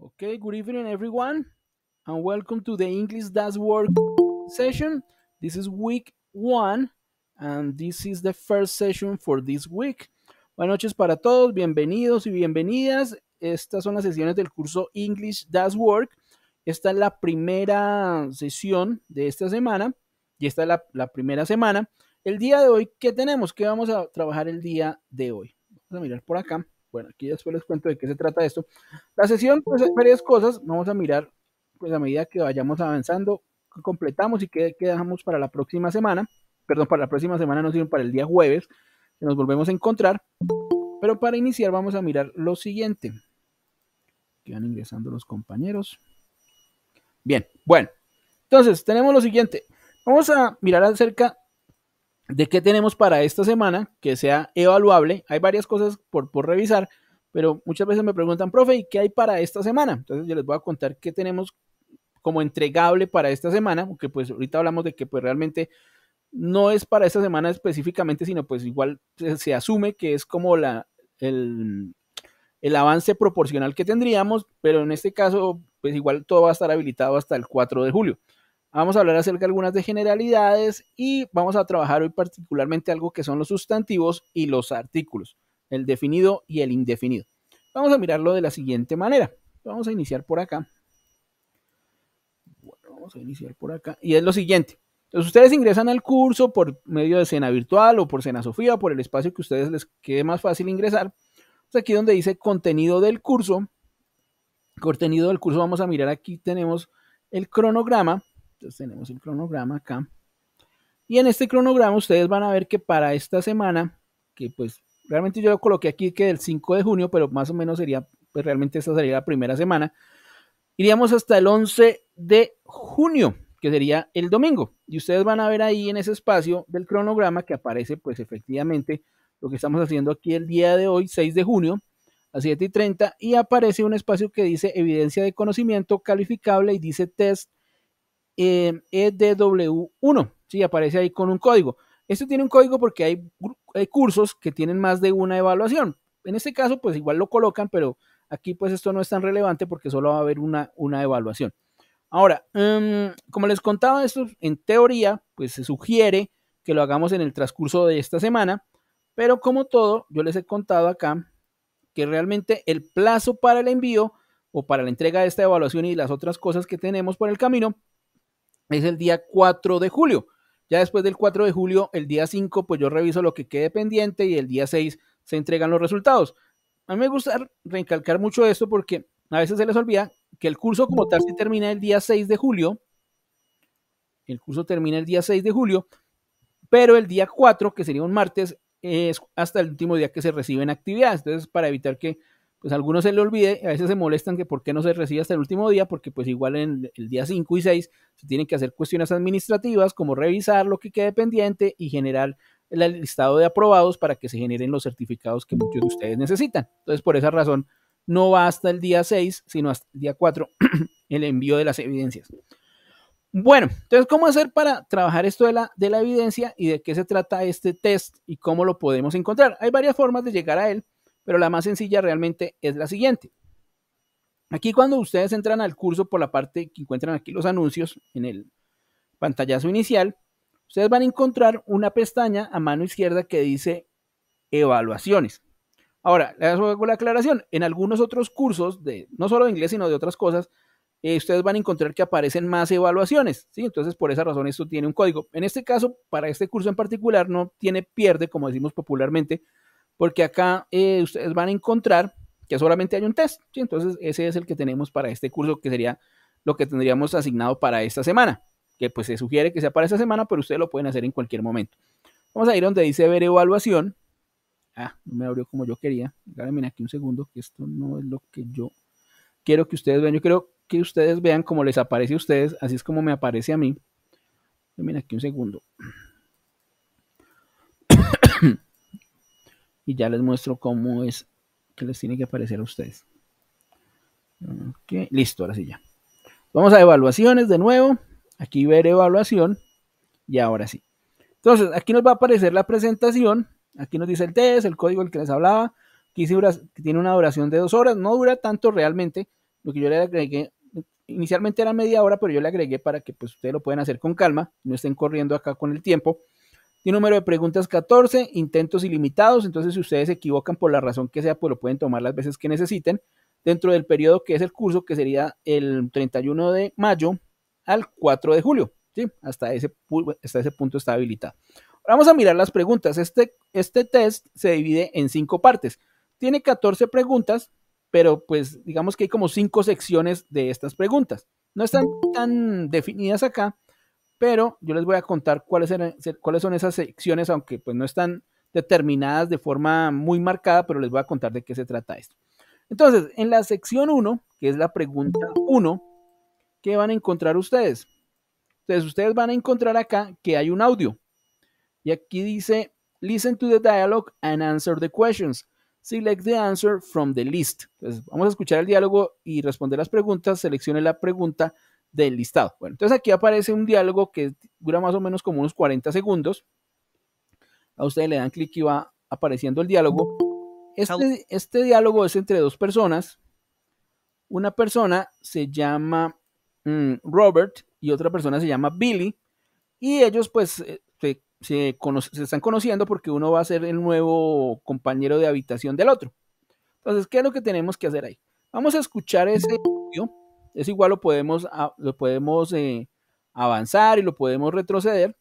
Okay, good evening, everyone, and welcome to the English Does Work session. This is week one, and this is the first session for this week. Buenas noches para todos, bienvenidos y bienvenidas. Estas son las sesiones del curso English Does Work. Esta es la primera sesión de esta semana, y esta es la, la primera semana. El día de hoy, ¿qué tenemos? ¿Qué vamos a trabajar el día de hoy? Vamos a mirar por acá. Bueno, aquí después les cuento de qué se trata esto. La sesión, pues varias cosas. Vamos a mirar, pues a medida que vayamos avanzando, que completamos y qué, dejamos para la próxima semana. Perdón, para la próxima semana no, sino para el día jueves, que nos volvemos a encontrar. Pero para iniciar vamos a mirar lo siguiente. Que van ingresando los compañeros. Bien, bueno. Entonces, tenemos lo siguiente. Vamos a mirar acerca de qué tenemos para esta semana que sea evaluable. Hay varias cosas por, por revisar, pero muchas veces me preguntan, profe, ¿y qué hay para esta semana? Entonces yo les voy a contar qué tenemos como entregable para esta semana, aunque pues ahorita hablamos de que pues realmente no es para esta semana específicamente, sino pues igual se, asume que es como la, el, el avance proporcional que tendríamos, pero en este caso pues igual todo va a estar habilitado hasta el 4 de julio. Vamos a hablar acerca de algunas de generalidades y vamos a trabajar hoy particularmente algo que son los sustantivos y los artículos, el definido y el indefinido. Vamos a mirarlo de la siguiente manera. Vamos a iniciar por acá. vamos a iniciar por acá. Y es lo siguiente. Entonces ustedes ingresan al curso por medio de escena Virtual o por Cena Sofía, por el espacio que a ustedes les quede más fácil ingresar. aquí donde dice contenido del curso. Contenido del curso, vamos a mirar aquí, tenemos el cronograma entonces tenemos el cronograma acá. Y en este cronograma ustedes van a ver que para esta semana, que pues realmente yo lo coloqué aquí que del 5 de junio, pero más o menos sería, pues realmente esta sería la primera semana, iríamos hasta el 11 de junio, que sería el domingo. Y ustedes van a ver ahí en ese espacio del cronograma que aparece pues efectivamente lo que estamos haciendo aquí el día de hoy, 6 de junio, a 7 y 30, y aparece un espacio que dice evidencia de conocimiento calificable y dice test EDW1. Eh, e si aparece ahí con un código. Esto tiene un código porque hay, cursos que tienen más de una evaluación. En este caso, pues igual lo colocan, pero aquí pues esto no es tan relevante porque solo va a haber una, una evaluación. Ahora, em, como les contaba, esto en teoría, pues se sugiere que lo hagamos en el transcurso de esta semana, pero como todo, yo les he contado acá que realmente el plazo para el envío o para la entrega de esta evaluación y las otras cosas que tenemos por el camino es el día 4 de julio. Ya después del 4 de julio, el día 5, pues yo reviso lo que quede pendiente y el día 6 se entregan los resultados. A mí me gusta recalcar mucho esto porque a veces se les olvida que el curso como tal se termina el día 6 de julio. El curso termina el día 6 de julio, pero el día 4, que sería un martes, es hasta el último día que se reciben actividades. Entonces, para evitar que pues a algunos se le olvide, a veces se molestan que por qué no se recibe hasta el último día, porque pues igual en el día 5 y 6 se tienen que hacer cuestiones administrativas como revisar lo que quede pendiente y generar el listado de aprobados para que se generen los certificados que muchos de ustedes necesitan. Entonces, por esa razón, no va hasta el día 6, sino hasta el día 4 el envío de las evidencias. Bueno, entonces, ¿cómo hacer para trabajar esto de la, de la evidencia y de qué se trata este test y cómo lo podemos encontrar? Hay varias formas de llegar a él pero la más sencilla realmente es la siguiente. Aquí cuando ustedes entran al curso por la parte que encuentran aquí los anuncios en el pantallazo inicial, ustedes van a encontrar una pestaña a mano izquierda que dice evaluaciones. Ahora, les hago la aclaración, en algunos otros cursos, de, no solo de inglés, sino de otras cosas, eh, ustedes van a encontrar que aparecen más evaluaciones, ¿sí? Entonces, por esa razón, esto tiene un código. En este caso, para este curso en particular, no tiene pierde, como decimos popularmente, porque acá eh, ustedes van a encontrar que solamente hay un test. Entonces, ese es el que tenemos para este curso, que sería lo que tendríamos asignado para esta semana, que pues se sugiere que sea para esta semana, pero ustedes lo pueden hacer en cualquier momento. Vamos a ir donde dice ver evaluación. Ah, no me abrió como yo quería. Déjenme aquí un segundo, que esto no es lo que yo quiero que ustedes vean. Yo quiero que ustedes vean cómo les aparece a ustedes, así es como me aparece a mí. Déjenme aquí un segundo. y ya les muestro cómo es que les tiene que aparecer a ustedes. listo, ahora sí ya. Vamos a evaluaciones de nuevo. Aquí ver evaluación. Y ahora sí. Entonces, aquí nos va a aparecer la presentación. Aquí nos dice el test, el código del que les hablaba. Aquí tiene una duración de dos horas. No dura tanto realmente. Lo que yo le agregué, inicialmente era media hora, pero yo le agregué para que pues, ustedes lo puedan hacer con calma. No estén corriendo acá con el tiempo. Tiene número de preguntas 14, intentos ilimitados, entonces si ustedes se equivocan por la razón que sea, pues lo pueden tomar las veces que necesiten dentro del periodo que es el curso, que sería el 31 de mayo al 4 de julio. ¿sí? Hasta, ese, ese punto está habilitado. Ahora vamos a mirar las preguntas. Este, este test se divide en cinco partes. Tiene 14 preguntas, pero pues digamos que hay como cinco secciones de estas preguntas. No están tan definidas acá, pero yo les voy a contar cuáles, son esas secciones, aunque pues no están determinadas de forma muy marcada, pero les voy a contar de qué se trata esto. Entonces, en la sección 1, que es la pregunta 1, ¿qué van a encontrar ustedes? Entonces, ustedes van a encontrar acá que hay un audio. Y aquí dice, listen to the dialogue and answer the questions. Select the answer from the list. Entonces, vamos a escuchar el diálogo y responder las preguntas. Seleccione la pregunta del listado. Bueno, entonces aquí aparece un diálogo que dura más o menos como unos 40 segundos. A ustedes le dan clic y va apareciendo el diálogo. Este, este, diálogo es entre dos personas. Una persona se llama mm, Robert y otra persona se llama Billy. Y ellos pues eh, se, se están conociendo porque uno va a ser el nuevo compañero de habitación del otro. Entonces, ¿qué es lo que tenemos que hacer ahí? Vamos a escuchar ese es igual, lo podemos, lo podemos eh, avanzar y lo podemos retroceder.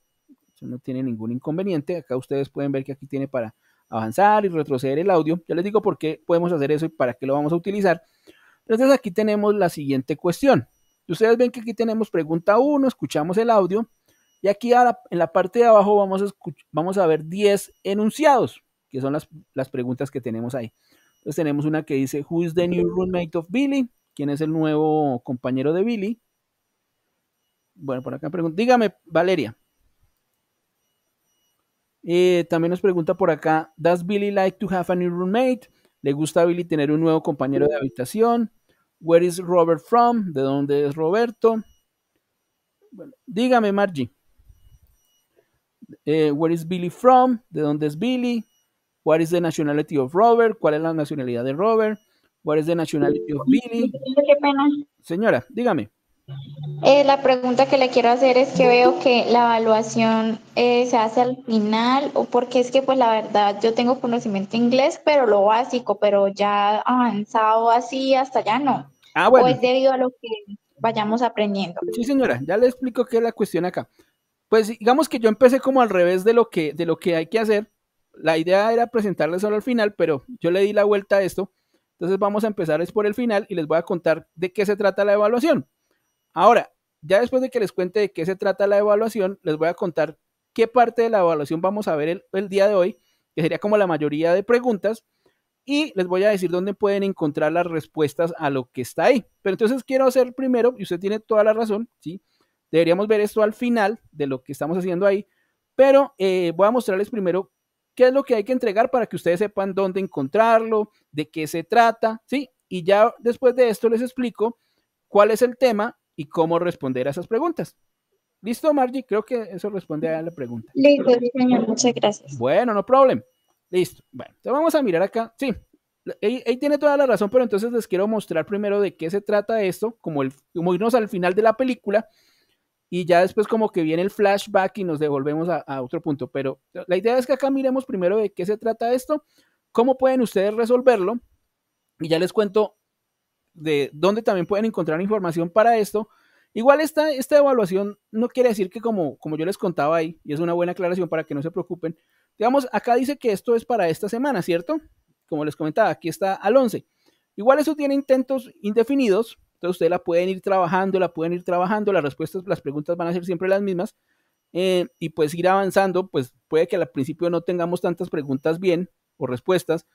Eso no tiene ningún inconveniente. Acá ustedes pueden ver que aquí tiene para avanzar y retroceder el audio. Ya les digo por qué podemos hacer eso y para qué lo vamos a utilizar. Entonces aquí tenemos la siguiente cuestión. Ustedes ven que aquí tenemos pregunta 1, escuchamos el audio. Y aquí en la parte de abajo vamos a, vamos a ver 10 enunciados, que son las, las preguntas que tenemos ahí. Entonces tenemos una que dice, ¿Who is the new roommate of Billy? quién es el nuevo compañero de Billy. Bueno, por acá pregunta. Dígame, Valeria. Eh, también nos pregunta por acá: ¿Does Billy like to have a new roommate? ¿Le gusta a Billy tener un nuevo compañero de habitación? ¿Where is Robert from? ¿De dónde es Roberto? dígame, Margie. Eh, where is Billy from? ¿De dónde es Billy? What is the nationality of Robert? ¿Cuál es la nacionalidad de Robert? What is the nationality of Señora, dígame. Eh, la pregunta que le quiero hacer es que veo que la evaluación eh, se hace al final, o porque es que pues la verdad yo tengo conocimiento inglés, pero lo básico, pero ya avanzado así hasta ya no. Ah, bueno. O debido a lo que vayamos aprendiendo. Sí, señora, ya le explico qué es la cuestión acá. Pues digamos que yo empecé como al revés de lo que, de lo que hay que hacer. La idea era presentarle solo al final, pero yo le di la vuelta a esto entonces vamos a empezar es por el final y les voy a contar de qué se trata la evaluación. Ahora, ya después de que les cuente de qué se trata la evaluación, les voy a contar qué parte de la evaluación vamos a ver el, día de hoy, que sería como la mayoría de preguntas, y les voy a decir dónde pueden encontrar las respuestas a lo que está ahí. Pero entonces quiero hacer primero, y usted tiene toda la razón, ¿sí? Deberíamos ver esto al final de lo que estamos haciendo ahí, pero eh, voy a mostrarles primero qué es lo que hay que entregar para que ustedes sepan dónde encontrarlo, de qué se trata, ¿sí? Y ya después de esto les explico cuál es el tema y cómo responder a esas preguntas. ¿Listo, Margie? Creo que eso responde a la pregunta. Listo, señor. Muchas gracias. Bueno, no problem. Listo. Bueno, entonces vamos a mirar acá. Sí, ahí, tiene toda la razón, pero entonces les quiero mostrar primero de qué se trata esto, como, el, como irnos al final de la película y ya después como que viene el flashback y nos devolvemos a, otro punto. Pero la idea es que acá miremos primero de qué se trata esto, cómo pueden ustedes resolverlo y ya les cuento de dónde también pueden encontrar información para esto. Igual esta, esta evaluación no quiere decir que como, como yo les contaba ahí, y es una buena aclaración para que no se preocupen, digamos, acá dice que esto es para esta semana, ¿cierto? Como les comentaba, aquí está al 11. Igual eso tiene intentos indefinidos, entonces ustedes la pueden ir trabajando, la pueden ir trabajando, las respuestas, las preguntas van a ser siempre las mismas. Eh, y pues ir avanzando, pues puede que al principio no tengamos tantas preguntas bien o respuestas.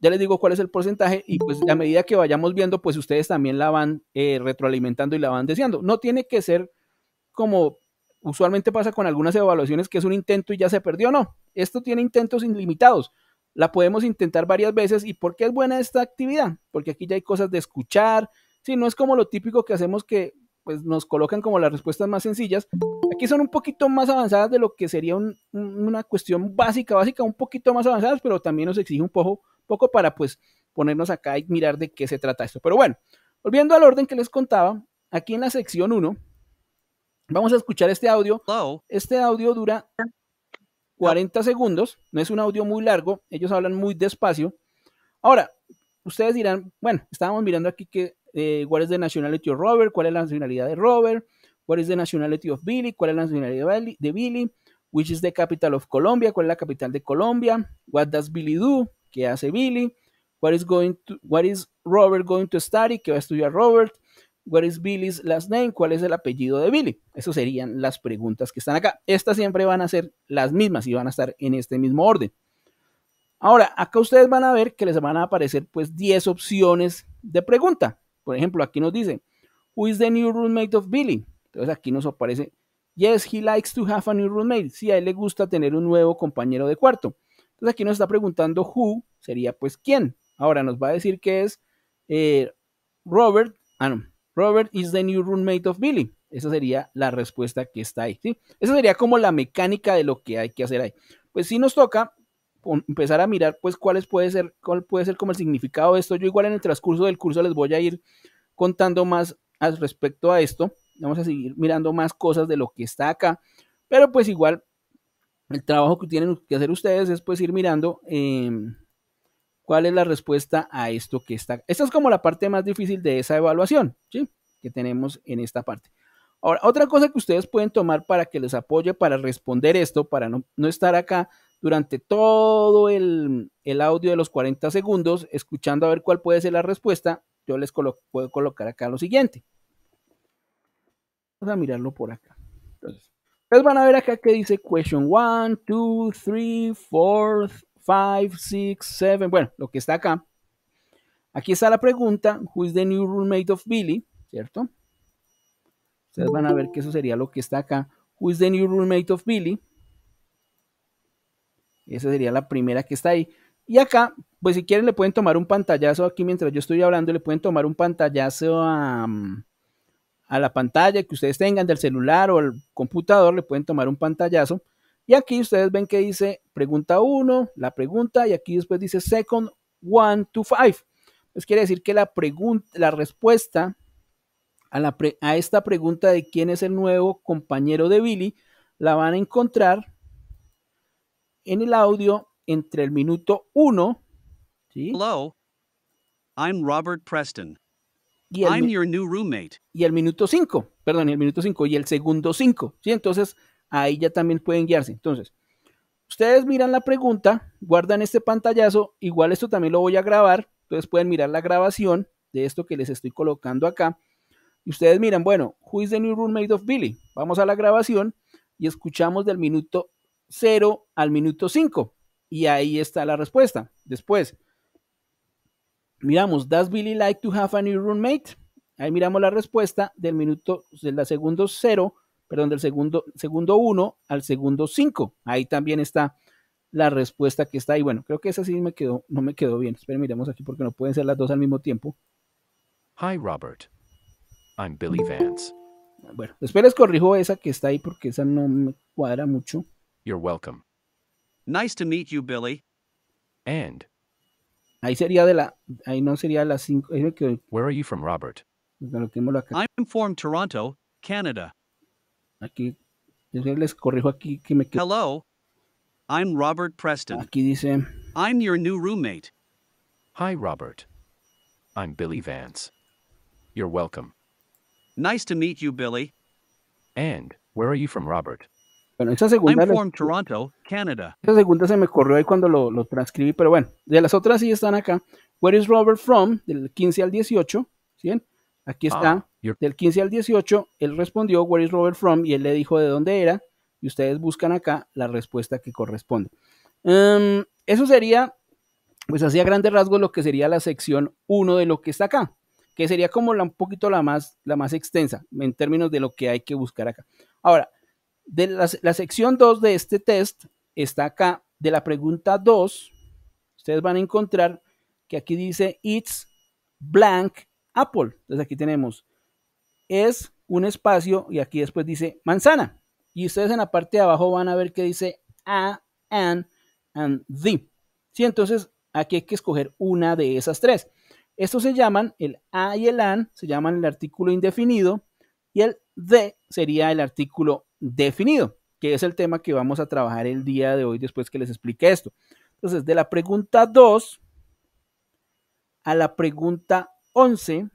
Ya les digo cuál es el porcentaje y pues a medida que vayamos viendo, pues ustedes también la van eh, retroalimentando y la van deseando. No tiene que ser como usualmente pasa con algunas evaluaciones que es un intento y ya se perdió, no. Esto tiene intentos ilimitados. La podemos intentar varias veces y ¿por qué es buena esta actividad? Porque aquí ya hay cosas de escuchar, Sí, no es como lo típico que hacemos que pues nos colocan como las respuestas más sencillas. Aquí son un poquito más avanzadas de lo que sería una cuestión básica, básica, un poquito más avanzadas, pero también nos exige un poco, poco para pues ponernos acá y mirar de qué se trata esto. Pero bueno, volviendo al orden que les contaba, aquí en la sección 1 vamos a escuchar este audio. Este audio dura 40 segundos, no es un audio muy largo, ellos hablan muy despacio. Ahora, ustedes dirán, bueno, estábamos mirando aquí que ¿Cuál eh, what is the nationality of Robert, cuál es la nacionalidad de Robert, what is the nationality of Billy, cuál es la nacionalidad de Billy, which is the capital of Colombia, cuál es la capital de Colombia, what does Billy do, qué hace Billy, what is, going to, what is Robert going to study, qué va a estudiar Robert, what is Billy's last name, cuál es el apellido de Billy. Esas serían las preguntas que están acá. Estas siempre van a ser las mismas y van a estar en este mismo orden. Ahora, acá ustedes van a ver que les van a aparecer pues 10 opciones de pregunta. Por ejemplo, aquí nos dice, Who is the new roommate of Billy? Entonces aquí nos aparece, Yes, he likes to have a new roommate. Sí, a él le gusta tener un nuevo compañero de cuarto. Entonces aquí nos está preguntando who sería pues quién. Ahora nos va a decir que es eh, Robert. Ah, no. Robert is the new roommate of Billy. Esa sería la respuesta que está ahí. ¿sí? Esa sería como la mecánica de lo que hay que hacer ahí. Pues si nos toca empezar a mirar pues cuáles puede ser, cuál puede ser como el significado de esto. Yo igual en el transcurso del curso les voy a ir contando más al respecto a esto. Vamos a seguir mirando más cosas de lo que está acá. Pero pues igual el trabajo que tienen que hacer ustedes es pues ir mirando em, cuál es la respuesta a esto que está. Esta es como la parte más difícil de esa evaluación, ¿sí? Que tenemos en esta parte. Ahora, otra cosa que ustedes pueden tomar para que les apoye para responder esto, para no estar acá durante todo el, audio de los 40 segundos, escuchando a ver cuál puede ser la respuesta, yo les puedo colocar acá lo siguiente. Vamos a mirarlo por acá. Entonces, ustedes van a ver acá que dice question 1, 2, 3, 4, 5, 6, 7. Bueno, lo que está acá. Aquí está la pregunta, who is the new roommate of Billy? ¿Cierto? Ustedes van a ver que eso sería lo que está acá. Who is the new roommate of Billy? Esa sería la primera que está ahí. Y acá, pues si quieren le pueden tomar un pantallazo aquí mientras yo estoy hablando, le pueden tomar un pantallazo a, mm, la pantalla que ustedes tengan del celular o el computador, le pueden tomar un pantallazo. Y aquí ustedes ven que dice pregunta 1, la pregunta, y aquí después dice second 1 to 5. Pues quiere decir que la, la respuesta a, la a esta pregunta de quién es el nuevo compañero de Billy la van a encontrar en el audio entre el minuto 1. Hello, I'm Robert Preston. I'm your new roommate. Y el minuto 5, perdón, y el minuto 5 y el segundo 5. ¿sí? Entonces, ahí ya también pueden guiarse. Entonces, ustedes miran la pregunta, guardan este pantallazo, igual esto también lo voy a grabar, entonces pueden mirar la grabación de esto que les estoy colocando acá. Y ustedes miran, bueno, who is the new roommate of Billy? Vamos a la grabación y escuchamos del minuto 0 al minuto 5. Y ahí está la respuesta. Después, miramos, ¿Does Billy like to have a new roommate? Ahí miramos la respuesta del minuto, del segundo 0, perdón, del segundo, segundo 1 al segundo 5. Ahí también está la respuesta que está ahí. Bueno, creo que esa sí me quedó, no me quedó bien. Esperen, miremos aquí porque no pueden ser las dos al mismo tiempo. Hi Robert, I'm Billy Vance. Bueno, después les corrijo esa que está ahí porque esa no me cuadra mucho. You're welcome. Nice to meet you, Billy. And. Ahí sería de la. Ahí no sería cinco. Que, Where are you from, Robert? I'm from Toronto, Canada. Aquí. Les corrijo aquí que me Hello. I'm Robert Preston. Aquí dice. I'm your new roommate. Hi, Robert. I'm Billy Vance. You're welcome. Nice to meet you, Billy. And where are you from, Robert? Bueno, esa segunda. segunda se me corrió ahí cuando lo, transcribí, pero bueno, de las otras sí están acá. Where is Robert from? Del 15 al 18. ¿sí? Aquí está. Ah, del 15 al 18, él respondió Where is Robert from? Y él le dijo de dónde era. Y ustedes buscan acá la respuesta que corresponde. Em, eso sería, pues así a grandes rasgos, lo que sería la sección 1 de lo que está acá, que sería como la, un poquito la más, la más extensa en términos de lo que hay que buscar acá. Ahora, de la, sección 2 de este test está acá, de la pregunta 2, ustedes van a encontrar que aquí dice It's blank Apple. Entonces aquí tenemos, es un espacio y aquí después dice manzana. Y ustedes en la parte de abajo van a ver que dice A, and, and the. Entonces aquí hay que escoger una de esas tres. Estos se llaman el A y el AN, se llaman el artículo indefinido, y el D sería el artículo definido, que es el tema que vamos a trabajar el día de hoy después que les explique esto. Entonces, de la pregunta 2 a la pregunta 11,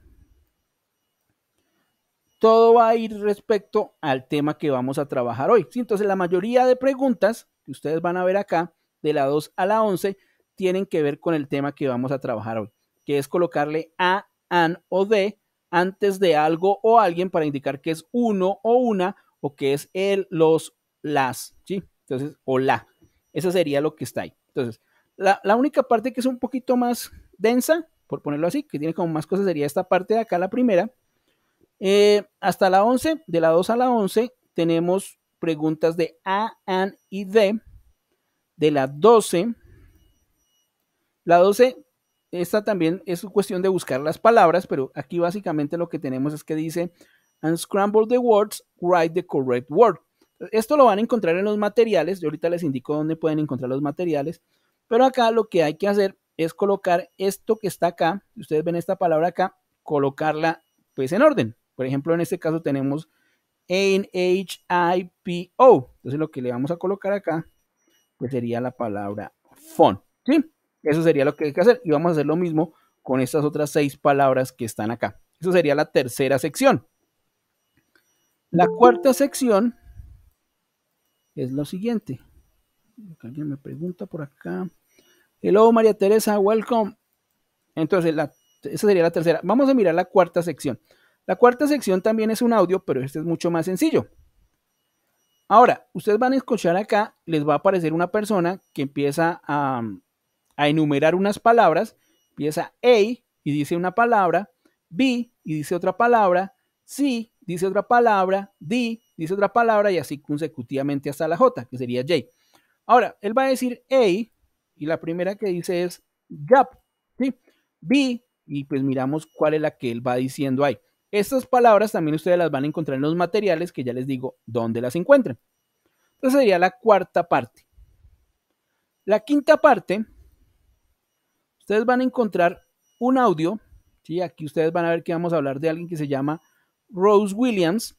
todo va a ir respecto al tema que vamos a trabajar hoy. Entonces, la mayoría de preguntas que ustedes van a ver acá, de la 2 a la 11, tienen que ver con el tema que vamos a trabajar hoy, que es colocarle a, an o de antes de algo o alguien para indicar que es uno o una o que es el, los, las, ¿sí? Entonces, o la. Esa sería lo que está ahí. Entonces, la, única parte que es un poquito más densa, por ponerlo así, que tiene como más cosas, sería esta parte de acá, la primera. Eh, hasta la 11, de la 2 a la 11, tenemos preguntas de A, AN y D. De la 12, la 12, esta también es cuestión de buscar las palabras, pero aquí básicamente lo que tenemos es que dice and scramble the words, write the correct word. Esto lo van a encontrar en los materiales, yo ahorita les indico dónde pueden encontrar los materiales, pero acá lo que hay que hacer es colocar esto que está acá, ustedes ven esta palabra acá, colocarla pues en orden. Por ejemplo, en este caso tenemos N H I P O. Entonces lo que le vamos a colocar acá pues sería la palabra phone. ¿sí? Eso sería lo que hay que hacer y vamos a hacer lo mismo con estas otras seis palabras que están acá. Eso sería la tercera sección. La cuarta sección es lo siguiente. Alguien me pregunta por acá. Hello, María Teresa, welcome. Entonces, esa sería la tercera. Vamos a mirar la cuarta sección. La cuarta sección también es un audio, pero este es mucho más sencillo. Ahora, ustedes van a escuchar acá, les va a aparecer una persona que empieza a, a enumerar unas palabras. Empieza A y dice una palabra, B y dice otra palabra, C dice otra palabra, di, dice otra palabra y así consecutivamente hasta la J, que sería J. Ahora, él va a decir A y la primera que dice es gap, ¿sí? B y pues miramos cuál es la que él va diciendo ahí. Estas palabras también ustedes las van a encontrar en los materiales que ya les digo dónde las encuentran. Entonces sería la cuarta parte. La quinta parte, ustedes van a encontrar un audio, ¿sí? Aquí ustedes van a ver que vamos a hablar de alguien que se llama Rose Williams.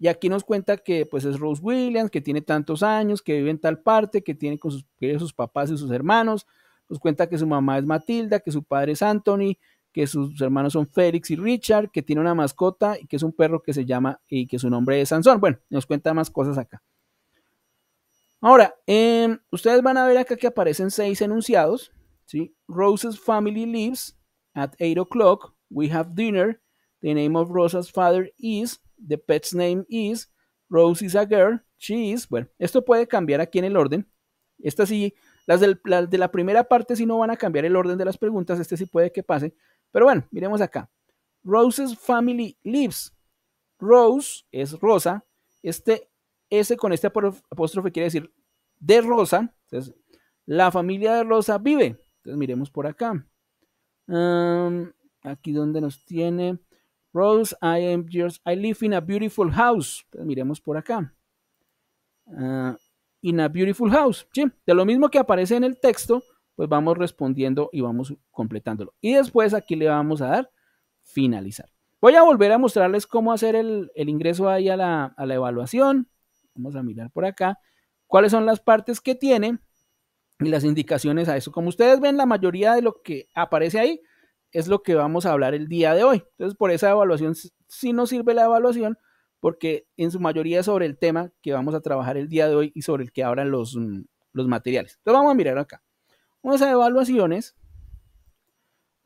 Y aquí nos cuenta que pues es Rose Williams, que tiene tantos años, que vive en tal parte, que tiene con sus, sus papás y sus hermanos. Nos cuenta que su mamá es Matilda, que su padre es Anthony, que sus hermanos son Félix y Richard, que tiene una mascota y que es un perro que se llama y que su nombre es Sansón. Bueno, nos cuenta más cosas acá. Ahora, em, ustedes van a ver acá que aparecen seis enunciados. Rose's family leaves at 8 o'clock. We have dinner. The name of Rosa's father is, the pet's name is, Rose is a girl, she is. Bueno, esto puede cambiar aquí en el orden. Esta sí, las, de la primera parte sí no van a cambiar el orden de las preguntas, este sí puede que pase. Pero bueno, miremos acá. Rose's family lives. Rose es Rosa. Este S con este apóstrofe quiere decir de Rosa. Entonces, la familia de Rosa vive. Entonces, miremos por acá. aquí donde nos tiene. Rose, I am yours. I live in a beautiful house. miremos por acá. Ah, in a beautiful house. ¿sí? De lo mismo que aparece en el texto, pues vamos respondiendo y vamos completándolo. Y después aquí le vamos a dar finalizar. Voy a volver a mostrarles cómo hacer el, ingreso ahí a la, a la evaluación. Vamos a mirar por acá cuáles son las partes que tiene y las indicaciones a eso. Como ustedes ven, la mayoría de lo que aparece ahí es lo que vamos a hablar el día de hoy. Entonces, por esa evaluación, si nos sirve la evaluación, porque en su mayoría es sobre el tema que vamos a trabajar el día de hoy y sobre el que hablan mm, los, materiales. Entonces, vamos a mirar acá. Vamos a evaluaciones.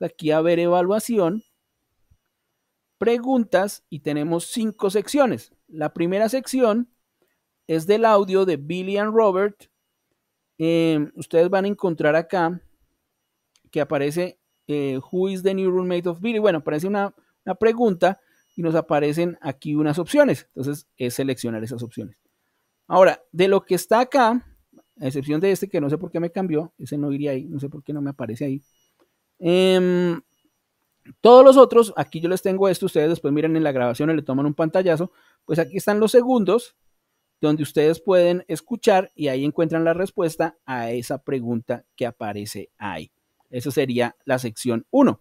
Aquí a ver evaluación. Preguntas y tenemos cinco secciones. La primera sección es del audio de Billy and Robert. Em, ustedes van a encontrar acá que aparece eh, who is the new roommate of Billy? Bueno, aparece una, una pregunta y nos aparecen aquí unas opciones. Entonces es seleccionar esas opciones. Ahora, de lo que está acá, a excepción de este que no sé por qué me cambió, ese no iría ahí, no sé por qué no me aparece ahí. Em, todos los otros, aquí yo les tengo esto, ustedes después miren en la grabación y le toman un pantallazo, pues aquí están los segundos donde ustedes pueden escuchar y ahí encuentran la respuesta a esa pregunta que aparece ahí. Eso sería la sección 1.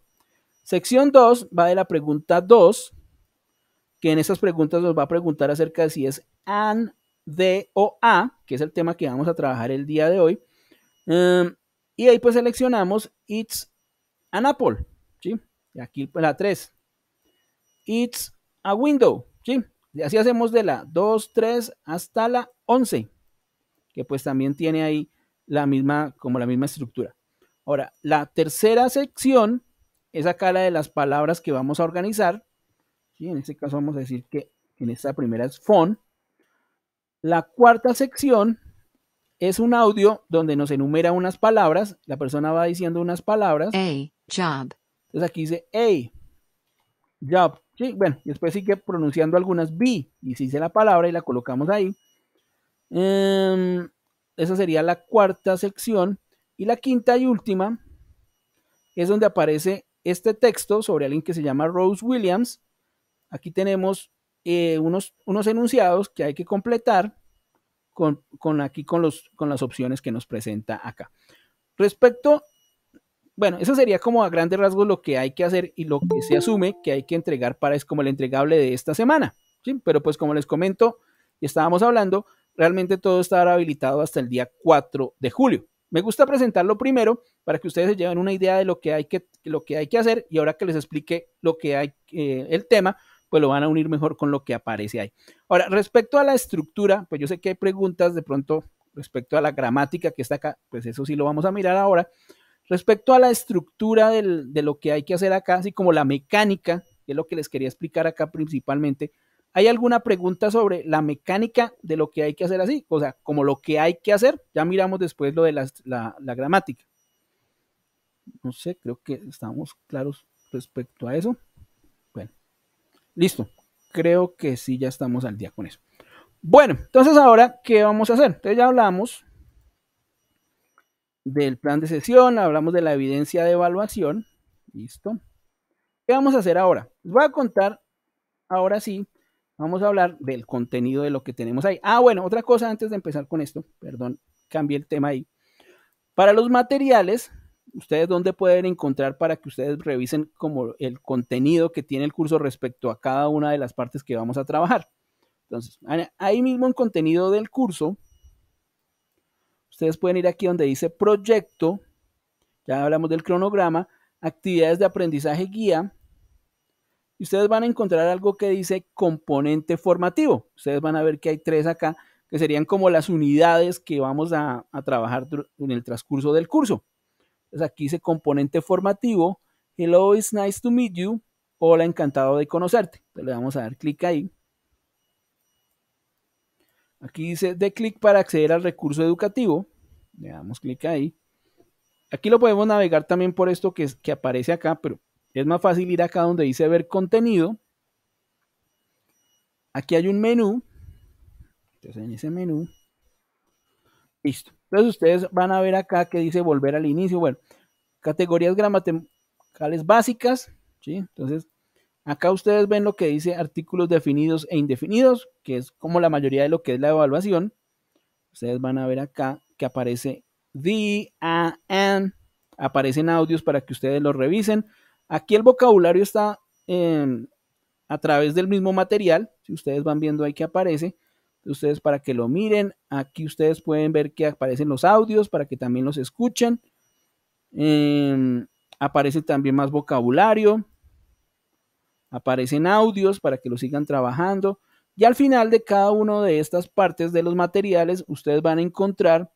Sección 2 va de la pregunta 2, que en esas preguntas nos va a preguntar acerca de si es AND, D o A, que es el tema que vamos a trabajar el día de hoy. Em, y ahí pues seleccionamos It's an Apple, ¿sí? Y aquí pues, la 3. It's a window, ¿sí? Y así hacemos de la 2, 3 hasta la 11, que pues también tiene ahí la misma, como la misma estructura. Ahora, la tercera sección es acá la de las palabras que vamos a organizar. ¿sí? En este caso vamos a decir que en esta primera es fon. La cuarta sección es un audio donde nos enumera unas palabras. La persona va diciendo unas palabras. A job. Entonces aquí dice A, job. Sí, bueno, después sigue pronunciando algunas B y se dice la palabra y la colocamos ahí. Em, esa sería la cuarta sección. Y la quinta y última es donde aparece este texto sobre alguien que se llama Rose Williams. Aquí tenemos eh, unos, unos, enunciados que hay que completar con, con aquí con, los, con las opciones que nos presenta acá. Respecto, bueno, eso sería como a grandes rasgos lo que hay que hacer y lo que se asume que hay que entregar para es como el entregable de esta semana. ¿sí? Pero pues como les comento y estábamos hablando, realmente todo estará habilitado hasta el día 4 de julio. Me gusta presentarlo primero para que ustedes se lleven una idea de lo que hay que, lo que, hay que hacer y ahora que les explique lo que hay, eh, el tema, pues lo van a unir mejor con lo que aparece ahí. Ahora, respecto a la estructura, pues yo sé que hay preguntas de pronto respecto a la gramática que está acá, pues eso sí lo vamos a mirar ahora. Respecto a la estructura de lo que hay que hacer acá, así como la mecánica, que es lo que les quería explicar acá principalmente, ¿Hay alguna pregunta sobre la mecánica de lo que hay que hacer así? O sea, como lo que hay que hacer, ya miramos después lo de la, gramática. No sé, creo que estamos claros respecto a eso. Bueno, listo. Creo que sí, ya estamos al día con eso. Bueno, entonces ahora, ¿qué vamos a hacer? Entonces ya hablamos del plan de sesión, hablamos de la evidencia de evaluación. Listo. ¿Qué vamos a hacer ahora? Les voy a contar ahora sí vamos a hablar del contenido de lo que tenemos ahí. Ah, bueno, otra cosa antes de empezar con esto, perdón, cambié el tema ahí. Para los materiales, ustedes dónde pueden encontrar para que ustedes revisen como el contenido que tiene el curso respecto a cada una de las partes que vamos a trabajar. Entonces, ahí mismo en contenido del curso, ustedes pueden ir aquí donde dice proyecto, ya hablamos del cronograma, actividades de aprendizaje guía, y ustedes van a encontrar algo que dice componente formativo. Ustedes van a ver que hay tres acá que serían como las unidades que vamos a, trabajar en el transcurso del curso. Entonces aquí dice componente formativo, hello, it's nice to meet you, hola, encantado de conocerte. Entonces le vamos a dar clic ahí. Aquí dice de clic para acceder al recurso educativo. Le damos clic ahí. Aquí lo podemos navegar también por esto que, que aparece acá, pero es más fácil ir acá donde dice ver contenido. Aquí hay un menú. Entonces en ese menú. Listo. Entonces ustedes van a ver acá que dice volver al inicio. Bueno, categorías gramaticales básicas. ¿sí? Entonces acá ustedes ven lo que dice artículos definidos e indefinidos, que es como la mayoría de lo que es la evaluación. Ustedes van a ver acá que aparece the, a, and. Aparecen audios para que ustedes los revisen. Aquí el vocabulario está em, a través del mismo material. Si ustedes van viendo ahí que aparece, ustedes para que lo miren. Aquí ustedes pueden ver que aparecen los audios para que también los escuchen. Em, aparece también más vocabulario. Aparecen audios para que lo sigan trabajando. Y al final de cada una de estas partes de los materiales, ustedes van a encontrar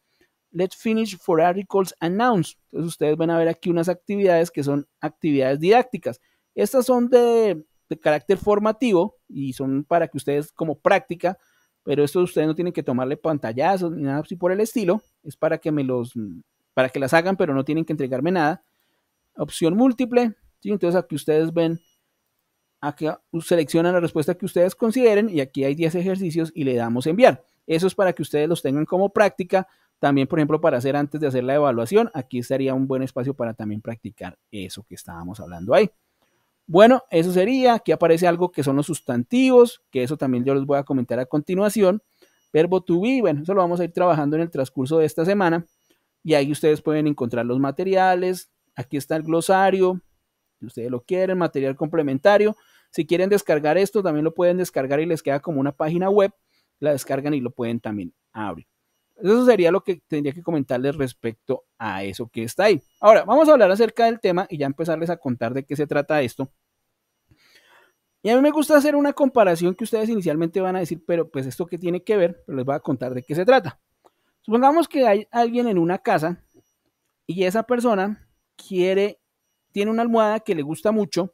Let's finish for articles announced. Entonces ustedes van a ver aquí unas actividades que son actividades didácticas. Estas son de, carácter formativo y son para que ustedes como práctica, pero esto ustedes no tienen que tomarle pantallazos ni nada así por el estilo. Es para que me los, para que las hagan, pero no tienen que entregarme nada. Opción múltiple. Entonces aquí ustedes ven aquí seleccionan la respuesta que ustedes consideren y aquí hay 10 ejercicios y le damos enviar. Eso es para que ustedes los tengan como práctica también, por ejemplo, para hacer antes de hacer la evaluación, aquí sería un buen espacio para también practicar eso que estábamos hablando ahí. Bueno, eso sería, aquí aparece algo que son los sustantivos, que eso también yo les voy a comentar a continuación. Verbo to be, bueno, eso lo vamos a ir trabajando en el transcurso de esta semana y ahí ustedes pueden encontrar los materiales. Aquí está el glosario, si ustedes lo quieren, material complementario. Si quieren descargar esto, también lo pueden descargar y les queda como una página web, la descargan y lo pueden también abrir. Eso sería lo que tendría que comentarles respecto a eso que está ahí. Ahora, vamos a hablar acerca del tema y ya empezarles a contar de qué se trata esto. Y a mí me gusta hacer una comparación que ustedes inicialmente van a decir, pero pues esto qué tiene que ver, pero les voy a contar de qué se trata. Supongamos que hay alguien en una casa y esa persona quiere, tiene una almohada que le gusta mucho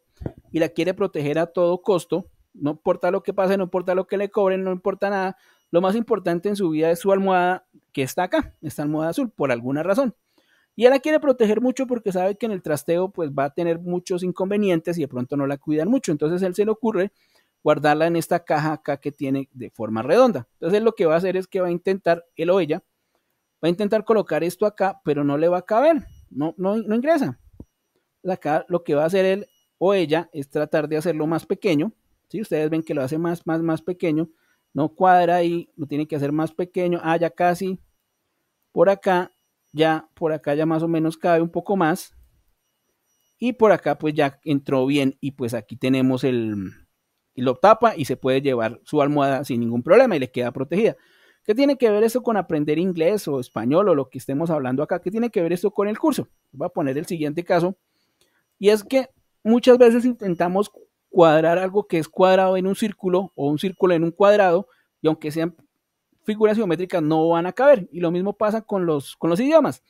y la quiere proteger a todo costo, no importa lo que pase, no importa lo que le cobren, no importa nada, lo más importante en su vida es su almohada que está acá, esta almohada azul, por alguna razón. Y él la quiere proteger mucho porque sabe que en el trasteo pues va a tener muchos inconvenientes y de pronto no la cuidan mucho. Entonces él se le ocurre guardarla en esta caja acá que tiene de forma redonda. Entonces lo que va a hacer es que va a intentar, él o ella, va a intentar colocar esto acá, pero no le va a caber, no, no, no ingresa. Acá lo que va a hacer él o ella es tratar de hacerlo más pequeño. Si Ustedes ven que lo hace más, más, más pequeño no cuadra ahí, lo tiene que hacer más pequeño, ah, ya casi, por acá, ya, por acá ya más o menos cabe un poco más, y por acá pues ya entró bien, y pues aquí tenemos el, y lo tapa y se puede llevar su almohada sin ningún problema y le queda protegida. ¿Qué tiene que ver eso con aprender inglés o español o lo que estemos hablando acá? ¿Qué tiene que ver esto con el curso? Voy a poner el siguiente caso. Y es que muchas veces intentamos cuadrar algo que es cuadrado en un círculo o un círculo en un cuadrado, y aunque sean figuras geométricas no van a caber. Y lo mismo pasa con los, con los idiomas.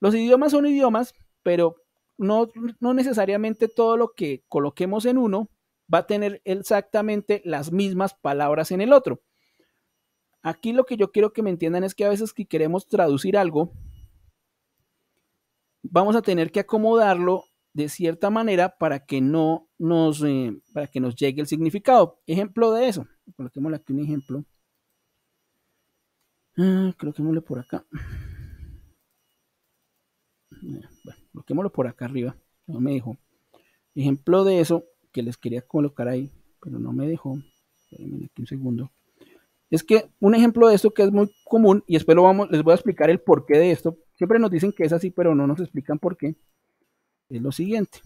Los idiomas son idiomas, pero no, no necesariamente todo lo que coloquemos en uno va a tener exactamente las mismas palabras en el otro. Aquí lo que yo quiero que me entiendan es que a veces que queremos traducir algo, vamos a tener que acomodarlo de cierta manera para que no nos, eh, para que nos llegue el significado. Ejemplo de eso. Coloquémosle aquí un ejemplo. Ah, coloquémosle por acá. Bueno, por acá arriba. No me dejó. Ejemplo de eso que les quería colocar ahí, pero no me dejó. un segundo. Es que un ejemplo de esto que es muy común, y después vamos, les voy a explicar el porqué de esto. Siempre nos dicen que es así, pero no nos explican por qué. Es lo siguiente.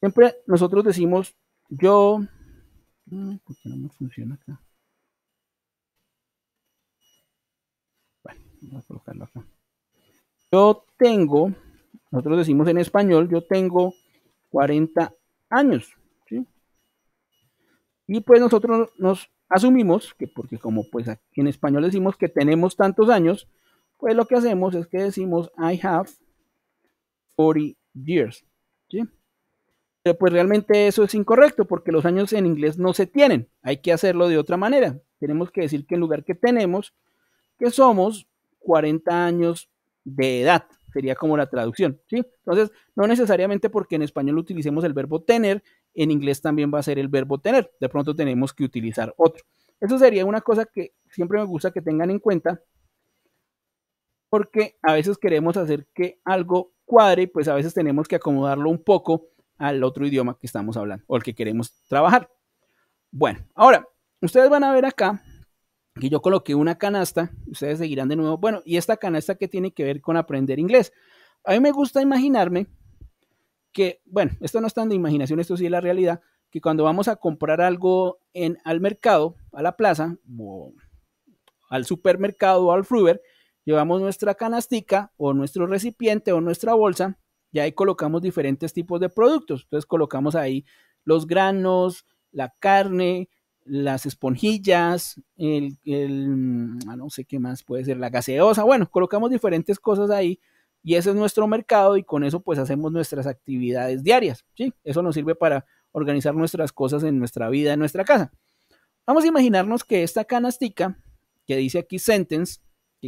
Siempre nosotros decimos yo. Mm, ¿Por no me funciona acá? Bueno, voy a colocarlo acá. Yo tengo, nosotros decimos en español, yo tengo 40 años. Y pues nosotros nos asumimos que, porque como pues aquí en español decimos que tenemos tantos años, pues lo que hacemos es que decimos I have 40 years. ¿sí? Pero pues realmente eso es incorrecto porque los años en inglés no se tienen. Hay que hacerlo de otra manera. Tenemos que decir que en lugar que tenemos, que somos 40 años de edad. Sería como la traducción. ¿sí? Entonces, no necesariamente porque en español utilicemos el verbo tener, en inglés también va a ser el verbo tener. De pronto tenemos que utilizar otro. Eso sería una cosa que siempre me gusta que tengan en cuenta porque a veces queremos hacer que algo cuadre, pues a veces tenemos que acomodarlo un poco al otro idioma que estamos hablando o el que queremos trabajar. Bueno, ahora, ustedes van a ver acá que yo coloqué una canasta, ustedes seguirán de nuevo, bueno, y esta canasta que tiene que ver con aprender inglés. A mí me gusta imaginarme que, bueno, esto no es tan de imaginación, esto sí es la realidad, que cuando vamos a comprar algo en, al mercado, a la plaza, o al supermercado o al fruver, Llevamos nuestra canastica o nuestro recipiente o nuestra bolsa y ahí colocamos diferentes tipos de productos. Entonces colocamos ahí los granos, la carne, las esponjillas, el, el, mm, ah, no sé qué más puede ser, la gaseosa, bueno, colocamos diferentes cosas ahí y ese es nuestro mercado y con eso pues hacemos nuestras actividades diarias, ¿sí? Eso nos sirve para organizar nuestras cosas en nuestra vida, en nuestra casa. Vamos a imaginarnos que esta canastica que dice aquí sentence,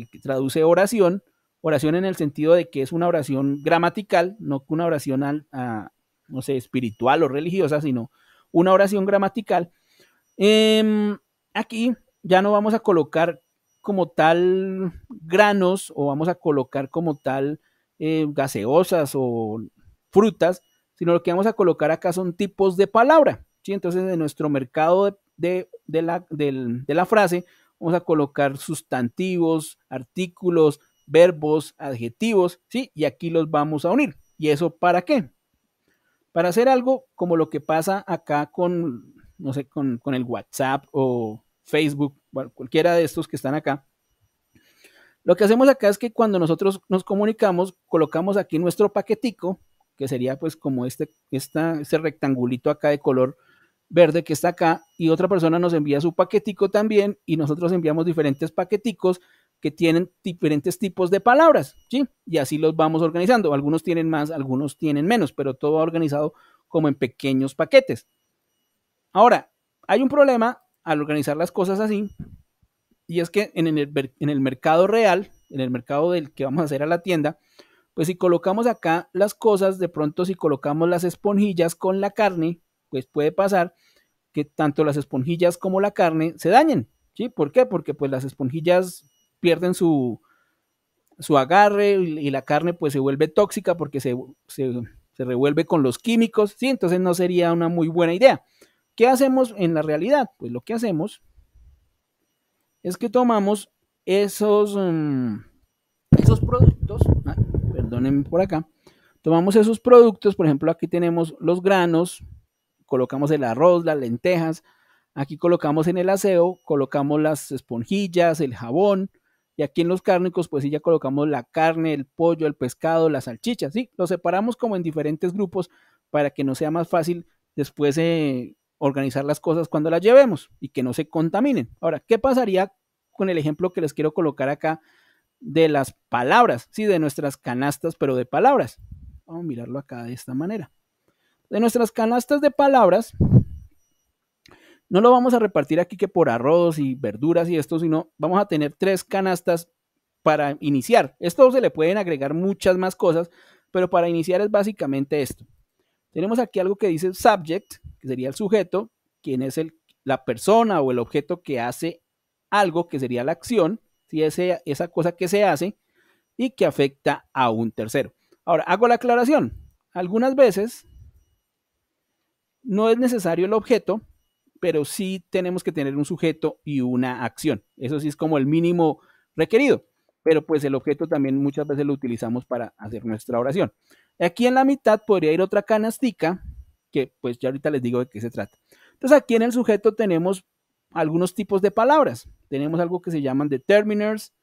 que traduce oración, oración en el sentido de que es una oración gramatical, no una oración, no sé, espiritual o religiosa, sino una oración gramatical. Em, aquí ya no vamos a colocar como tal granos o vamos a colocar como tal eh, gaseosas o frutas, sino lo que vamos a colocar acá son tipos de palabra. ¿sí? Entonces, en nuestro mercado de, la, de la frase, vamos a colocar sustantivos, artículos, verbos, adjetivos, ¿sí? Y aquí los vamos a unir. ¿Y eso para qué? Para hacer algo como lo que pasa acá con, no sé, con, el WhatsApp o Facebook, cualquiera de estos que están acá. Lo que hacemos acá es que cuando nosotros nos comunicamos, colocamos aquí nuestro paquetico, que sería pues como este, este rectangulito acá de color verde que está acá y otra persona nos envía su paquetico también y nosotros enviamos diferentes paqueticos que tienen diferentes tipos de palabras, ¿sí? Y así los vamos organizando. Algunos tienen más, algunos tienen menos, pero todo organizado como en pequeños paquetes. Ahora, hay un problema al organizar las cosas así y es que en el, en el mercado real, en el mercado del que vamos a hacer a la tienda, pues si colocamos acá las cosas, de pronto si colocamos las esponjillas con la carne, pues puede pasar que tanto las esponjillas como la carne se dañen. ¿sí? ¿Por qué? Porque pues las esponjillas pierden su, agarre y la carne pues se vuelve tóxica porque se, se, revuelve con los químicos, ¿sí? entonces no sería una muy buena idea. ¿Qué hacemos en la realidad? Pues lo que hacemos es que tomamos esos, mm, esos productos, perdónenme por acá, tomamos esos productos, por ejemplo aquí tenemos los granos, colocamos el arroz, las lentejas, aquí colocamos en el aseo, colocamos las esponjillas, el jabón, y aquí en los cárnicos, pues sí, ya colocamos la carne, el pollo, el pescado, las salchichas, ¿sí? Lo separamos como en diferentes grupos para que no sea más fácil después eh, organizar las cosas cuando las llevemos y que no se contaminen. Ahora, ¿qué pasaría con el ejemplo que les quiero colocar acá de las palabras, sí, de nuestras canastas, pero de palabras? Vamos a mirarlo acá de esta manera de nuestras canastas de palabras, no lo vamos a repartir aquí que por arroz y verduras y esto, sino vamos a tener tres canastas para iniciar. Esto se le pueden agregar muchas más cosas, pero para iniciar es básicamente esto. Tenemos aquí algo que dice subject, que sería el sujeto, quien es el, la persona o el objeto que hace algo, que sería la acción, si es esa cosa que se hace y que afecta a un tercero. Ahora, hago la aclaración. Algunas veces no es necesario el objeto, pero sí tenemos que tener un sujeto y una acción. Eso sí es como el mínimo requerido, pero pues el objeto también muchas veces lo utilizamos para hacer nuestra oración. Aquí en la mitad podría ir otra canastica, que pues ya ahorita les digo de qué se trata. Entonces aquí en el sujeto tenemos algunos tipos de palabras. Tenemos algo que se llaman determiners,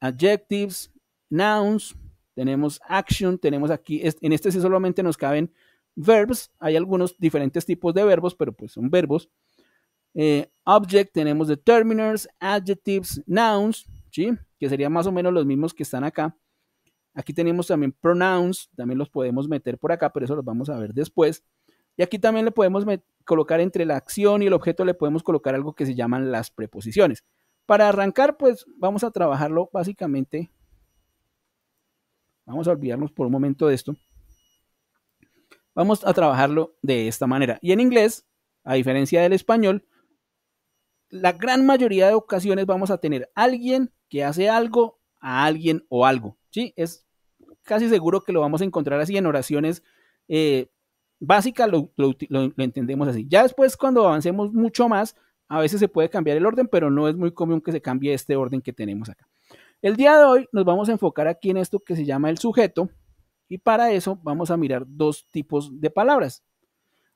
adjectives, nouns, tenemos action, tenemos aquí, en este sí solamente nos caben verbs, hay algunos diferentes tipos de verbos, pero pues son verbos. Eh, object, tenemos determiners, adjectives, nouns, ¿sí? que serían más o menos los mismos que están acá. Aquí tenemos también pronouns, también los podemos meter por acá, pero eso los vamos a ver después. Y aquí también le podemos colocar entre la acción y el objeto, le podemos colocar algo que se llaman las preposiciones. Para arrancar, pues vamos a trabajarlo básicamente. Vamos a olvidarnos por un momento de esto. Vamos a trabajarlo de esta manera. Y en inglés, a diferencia del español, la gran mayoría de ocasiones vamos a tener alguien que hace algo a alguien o algo. Es casi seguro que lo vamos a encontrar así en oraciones eh, básicas, lo, entendemos así. Ya después, cuando avancemos mucho más, a veces se puede cambiar el orden, pero no es muy común que se cambie este orden que tenemos acá. El día de hoy nos vamos a enfocar aquí en esto que se llama el sujeto, y para eso vamos a mirar dos tipos de palabras.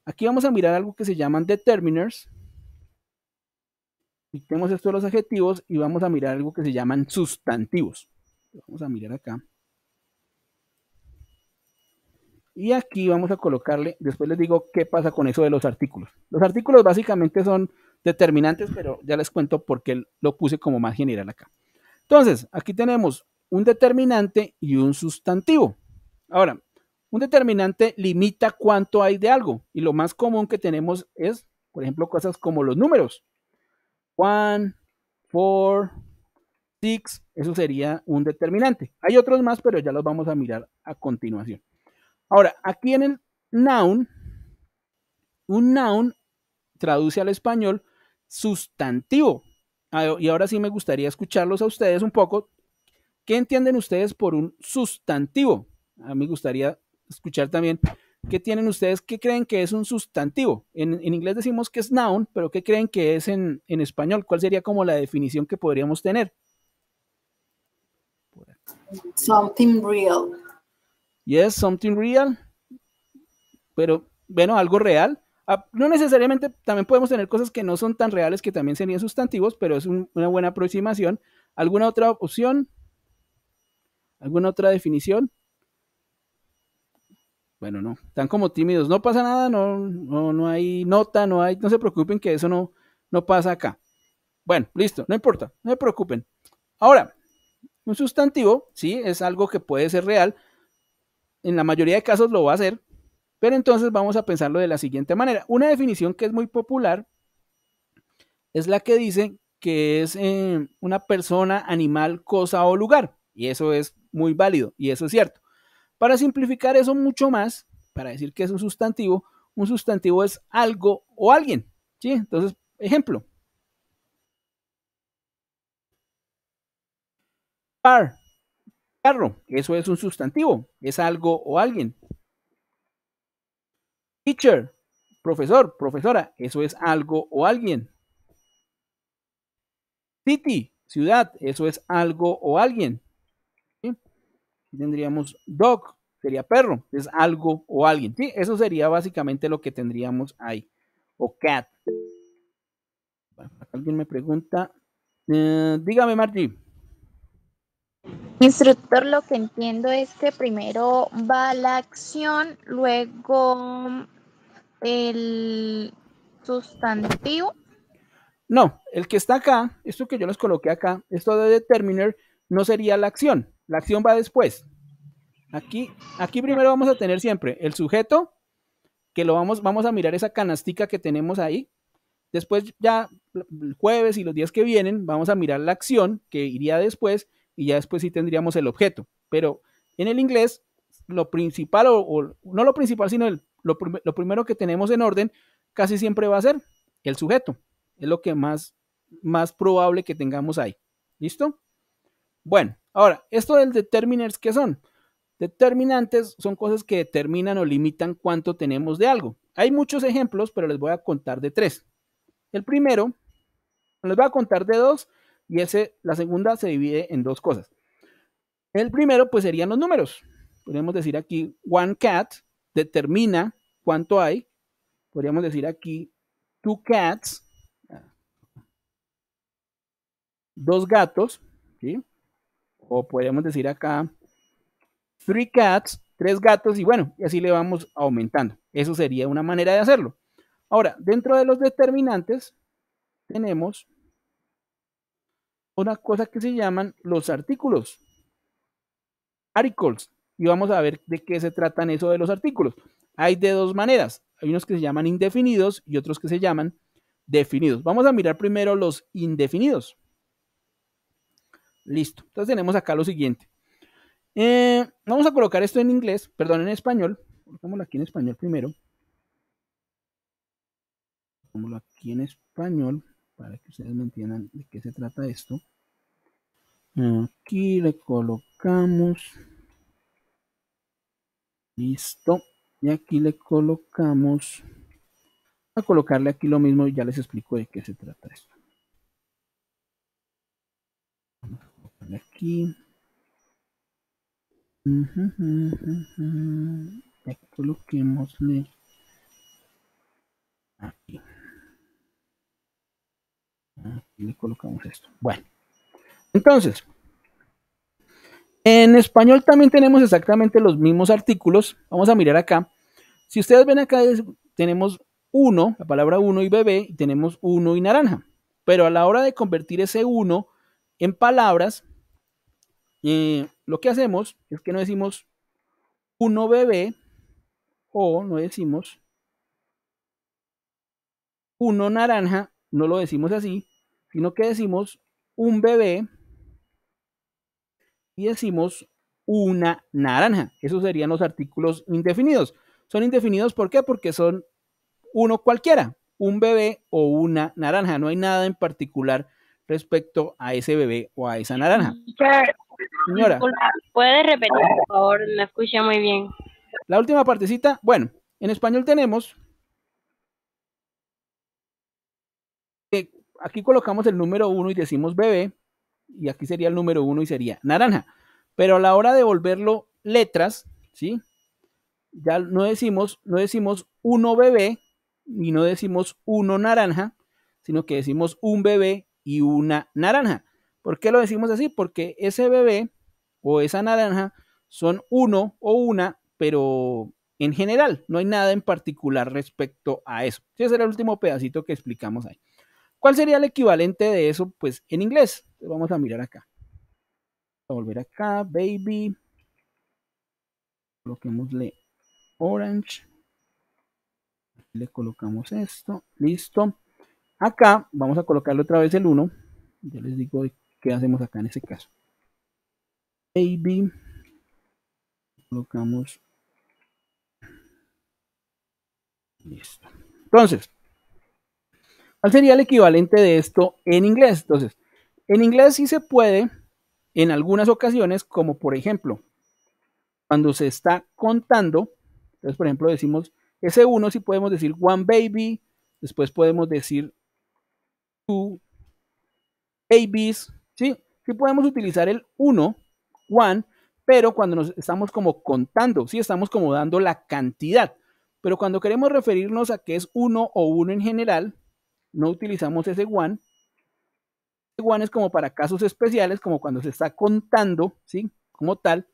Aquí vamos a mirar algo que se llaman determiners. Quitemos esto de los adjetivos y vamos a mirar algo que se llaman sustantivos. Vamos a mirar acá. Y aquí vamos a colocarle, después les digo qué pasa con eso de los artículos. Los artículos básicamente son determinantes, pero ya les cuento por qué lo puse como más general acá. Entonces, aquí tenemos un determinante y un sustantivo. Ahora, un determinante limita cuánto hay de algo y lo más común que tenemos es, por ejemplo, cosas como los números. One, four, six. eso sería un determinante. Hay otros más, pero ya los vamos a mirar a continuación. Ahora, aquí en el noun, un noun traduce al español sustantivo. Ah, y ahora sí me gustaría escucharlos a ustedes un poco. ¿Qué entienden ustedes por un sustantivo? a mí me gustaría escuchar también qué tienen ustedes, qué creen que es un sustantivo. En, inglés decimos que es noun, pero qué creen que es en, español. ¿Cuál sería como la definición que podríamos tener? Something real. Yes, something real. Pero, bueno, algo real. Ah, no necesariamente, también podemos tener cosas que no son tan reales que también serían sustantivos, pero es una buena aproximación. ¿Alguna otra opción? ¿Alguna otra definición? bueno, no, están como tímidos, no pasa nada, no, no, hay nota, no hay, no se preocupen que eso no, no pasa acá. Bueno, listo, no importa, no se preocupen. Ahora, un sustantivo, sí, es algo que puede ser real, en la mayoría de casos lo va a ser, pero entonces vamos a pensarlo de la siguiente manera. Una definición que es muy popular es la que dice que es eh, una persona, animal, cosa o lugar, y eso es muy válido, y eso es cierto. Para simplificar eso mucho más, para decir que es un sustantivo, un sustantivo es algo o alguien. ¿sí? Entonces, ejemplo. Car, carro, eso es un sustantivo, es algo o alguien. Teacher, profesor, profesora, eso es algo o alguien. City, ciudad, eso es algo o alguien tendríamos dog, sería perro, es algo o alguien. Sí, eso sería básicamente lo que tendríamos ahí. O cat. alguien me pregunta. Eh, dígame, martín Instructor, lo que entiendo es que primero va la acción, luego el sustantivo. No, el que está acá, esto que yo les coloqué acá, esto de determiner no sería la acción, la acción va después. Aquí, aquí primero vamos a tener siempre el sujeto, que lo vamos, vamos a mirar esa canastica que tenemos ahí. Después ya el jueves y los días que vienen vamos a mirar la acción que iría después y ya después sí tendríamos el objeto. Pero en el inglés, lo principal, o, no lo principal, sino el, lo, lo primero que tenemos en orden, casi siempre va a ser el sujeto. Es lo que más, más probable que tengamos ahí. ¿Listo? Bueno, Ahora, esto del determiners, ¿qué son? Determinantes son cosas que determinan o limitan cuánto tenemos de algo. Hay muchos ejemplos, pero les voy a contar de tres. El primero, les voy a contar de dos y ese, la segunda se divide en dos cosas. El primero, pues serían los números. Podríamos decir aquí, one cat determina cuánto hay. Podríamos decir aquí, two cats, dos gatos, ¿sí? o podemos decir acá, three cats, tres gatos, y bueno, y así le vamos aumentando. Eso sería una manera de hacerlo. Ahora, dentro de los determinantes, tenemos una cosa que se llaman los artículos. Articles. Y vamos a ver de qué se tratan eso de los artículos. Hay de dos maneras. Hay unos que se llaman indefinidos y otros que se llaman definidos. Vamos a mirar primero los indefinidos. Listo. Entonces tenemos acá lo siguiente. Eh, vamos a colocar esto en inglés, perdón, en español. Colocámoslo aquí en español primero. Colocámoslo aquí en español para que ustedes me entiendan de qué se trata esto. Aquí le colocamos. Listo. Y aquí le colocamos. A colocarle aquí lo mismo y ya les explico de qué se trata esto. aquí. coloquemosle le colocamos esto. Bueno, entonces, en español también tenemos exactamente los mismos artículos. Vamos a mirar acá. Si ustedes ven acá, tenemos uno, la palabra uno y bebé, y tenemos uno y naranja. Pero a la hora de convertir ese uno en palabras, eh, lo que hacemos es que no decimos uno bebé o no decimos uno naranja, no lo decimos así, sino que decimos un bebé y decimos una naranja. Esos serían los artículos indefinidos. Son indefinidos ¿por Porque son uno cualquiera, un bebé o una naranja. No hay nada en particular respecto a ese bebé o a esa naranja. Señora. ¿puede repetir, por favor? La escucha muy bien. La última partecita, bueno, en español tenemos. Eh, aquí colocamos el número 1 y decimos bebé. Y aquí sería el número 1 y sería naranja. Pero a la hora de volverlo letras, ¿sí? Ya no decimos, no decimos uno bebé y no decimos uno naranja, sino que decimos un bebé y una naranja. ¿Por qué lo decimos así? Porque ese bebé o esa naranja son uno o una, pero en general, no hay nada en particular respecto a eso. Ese era el último pedacito que explicamos ahí. ¿Cuál sería el equivalente de eso? Pues en inglés. Vamos a mirar acá. Vamos a volver acá, baby. Coloquémosle orange. Le colocamos esto. Listo. Acá vamos a colocarle otra vez el 1. Yo les digo de ¿Qué hacemos acá en este caso? baby Colocamos. Listo. Entonces, ¿cuál sería el equivalente de esto en inglés? Entonces, en inglés sí se puede en algunas ocasiones, como por ejemplo, cuando se está contando, entonces por ejemplo decimos S1, si podemos decir one baby, después podemos decir two babies, ¿sí? Sí podemos utilizar el 1, one, pero cuando nos estamos como contando, ¿sí? Estamos como dando la cantidad. Pero cuando queremos referirnos a que es 1 o 1 en general, no utilizamos ese one. Ese one es como para casos especiales, como cuando se está contando, ¿sí? Como tal.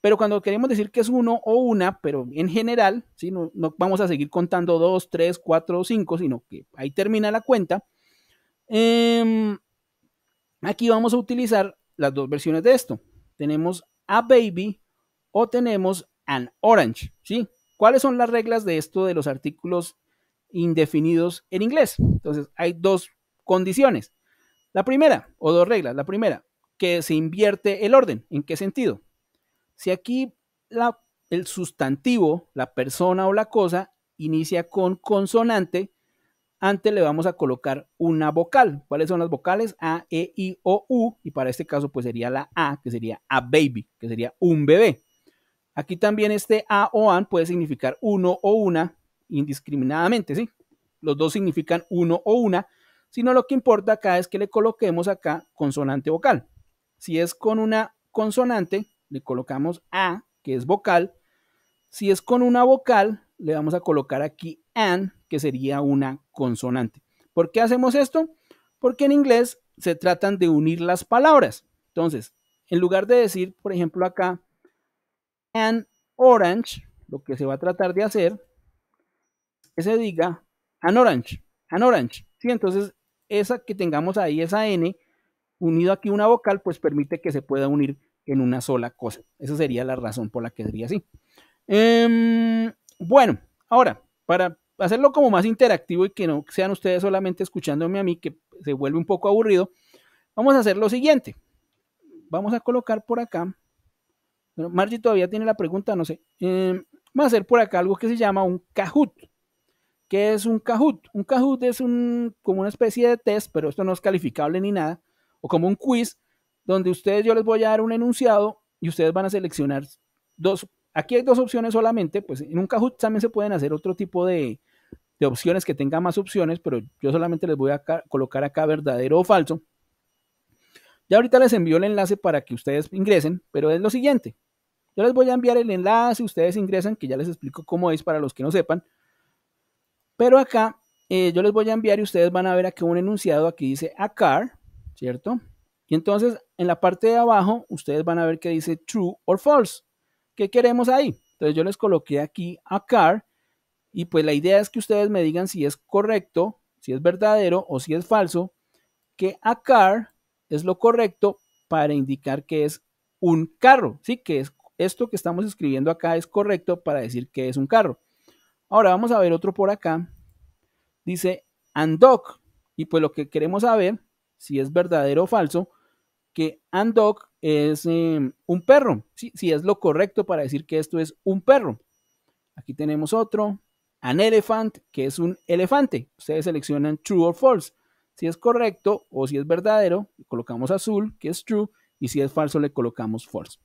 Pero cuando queremos decir que es uno o una, pero en general, ¿sí? no, no, vamos a seguir contando dos, 3, cuatro o cinco, sino que ahí termina la cuenta. Eh, Aquí vamos a utilizar las dos versiones de esto. Tenemos a baby o tenemos an orange, ¿sí? ¿Cuáles son las reglas de esto de los artículos indefinidos en inglés? Entonces, hay dos condiciones. La primera, o dos reglas. La primera, que se invierte el orden. ¿En qué sentido? Si aquí el sustantivo, la persona o la cosa, inicia con consonante, antes le vamos a colocar una vocal. ¿Cuáles son las vocales? A, E, I, O, U. Y para este caso, pues sería la A, que sería a baby, que sería un bebé. Aquí también este A o AN puede significar uno o una indiscriminadamente, ¿sí? Los dos significan uno o una, sino lo que importa acá es que le coloquemos acá consonante vocal. Si es con una consonante, le colocamos A, que es vocal. Si es con una vocal, le vamos a colocar aquí AN, que sería una consonante. ¿Por qué hacemos esto? Porque en inglés se tratan de unir las palabras. Entonces, en lugar de decir, por ejemplo, acá, an orange, lo que se va a tratar de hacer es que se diga an orange, an orange. ¿sí? Entonces, esa que tengamos ahí, esa N, unido aquí una vocal, pues permite que se pueda unir en una sola cosa. Esa sería la razón por la que sería así. Em, bueno, ahora, para hacerlo como más interactivo y que no sean ustedes solamente escuchándome a mí, que se vuelve un poco aburrido, vamos a hacer lo siguiente. Vamos a colocar por acá. Bueno, Margie todavía tiene la pregunta, no sé. Em, vamos a hacer por acá algo que se llama un Kahoot. ¿Qué es un Kahoot? Un Kahoot es un, como una especie de test, pero esto no es calificable ni nada, o como un quiz, donde ustedes yo les voy a dar un enunciado y ustedes van a seleccionar dos. Aquí hay dos opciones solamente, pues en un Kahoot también se pueden hacer otro tipo de, de opciones que tenga más opciones, pero yo solamente les voy a colocar acá verdadero o falso. Ya ahorita les envío el enlace para que ustedes ingresen, pero es lo siguiente. Yo les voy a enviar el enlace, ustedes ingresan, que ya les explico cómo es para los que no sepan. Pero acá eh, yo les voy a enviar y ustedes van a ver aquí un enunciado, aquí dice a car ¿cierto? Y entonces en la parte de abajo ustedes van a ver que dice true or false. ¿Qué queremos ahí? Entonces yo les coloqué aquí a car y pues la idea es que ustedes me digan si es correcto, si es verdadero o si es falso, que a car es lo correcto para indicar que es un carro, ¿sí? Que es esto que estamos escribiendo acá es correcto para decir que es un carro. Ahora vamos a ver otro por acá. Dice Andoc. Y pues lo que queremos saber, si es verdadero o falso, que Andoc es eh, un perro. sí, si es lo correcto para decir que esto es un perro. Aquí tenemos otro an elephant, que es un elefante. Ustedes seleccionan true or false. Si es correcto o si es verdadero, colocamos azul, que es true, y si es falso, le colocamos false.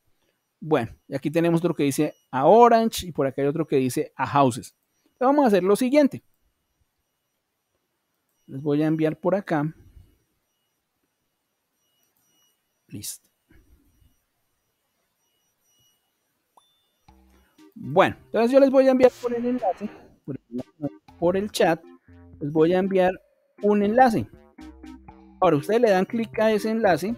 Bueno, y aquí tenemos otro que dice a orange y por acá hay otro que dice a houses. vamos a hacer lo siguiente. Les voy a enviar por acá. Listo. Bueno, entonces yo les voy a enviar por el enlace por, el chat, les voy a enviar un enlace. Ahora ustedes le dan clic a ese enlace.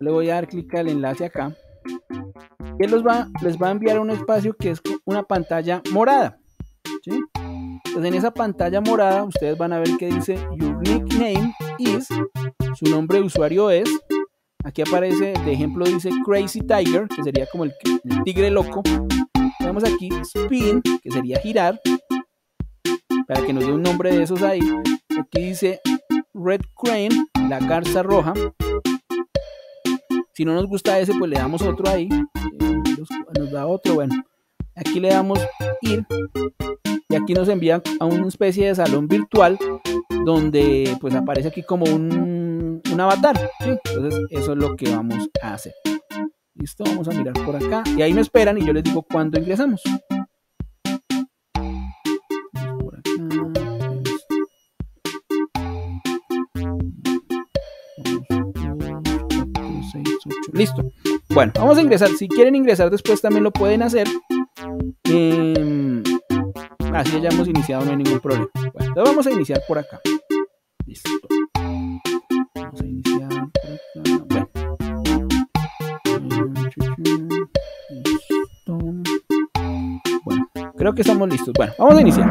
Le voy a dar clic al enlace acá. Que va, les va a enviar un espacio que es una pantalla morada. Entonces en esa pantalla morada ustedes van a ver que dice Your nickname is. Su nombre de usuario es. Aquí aparece, de ejemplo dice Crazy Tiger, que sería como el tigre loco. Tenemos aquí spin, que sería girar, para que nos dé un nombre de esos ahí. Aquí dice Red Crane, la garza roja. Si no nos gusta ese, pues le damos otro ahí. Eh, nos da otro, bueno. Aquí le damos ir. Y aquí nos envía a una especie de salón virtual donde pues aparece aquí como un, un avatar. Entonces eso es lo que vamos a hacer. Listo, vamos a mirar por acá. Y ahí me esperan y yo les digo cuándo ingresamos. Listo. Bueno, vamos a ingresar. Si quieren ingresar después también lo pueden hacer. Em, así ya hemos iniciado, no hay ningún problema. entonces vamos a iniciar por acá. Listo. Creo que estamos listos. Bueno, vamos a iniciar.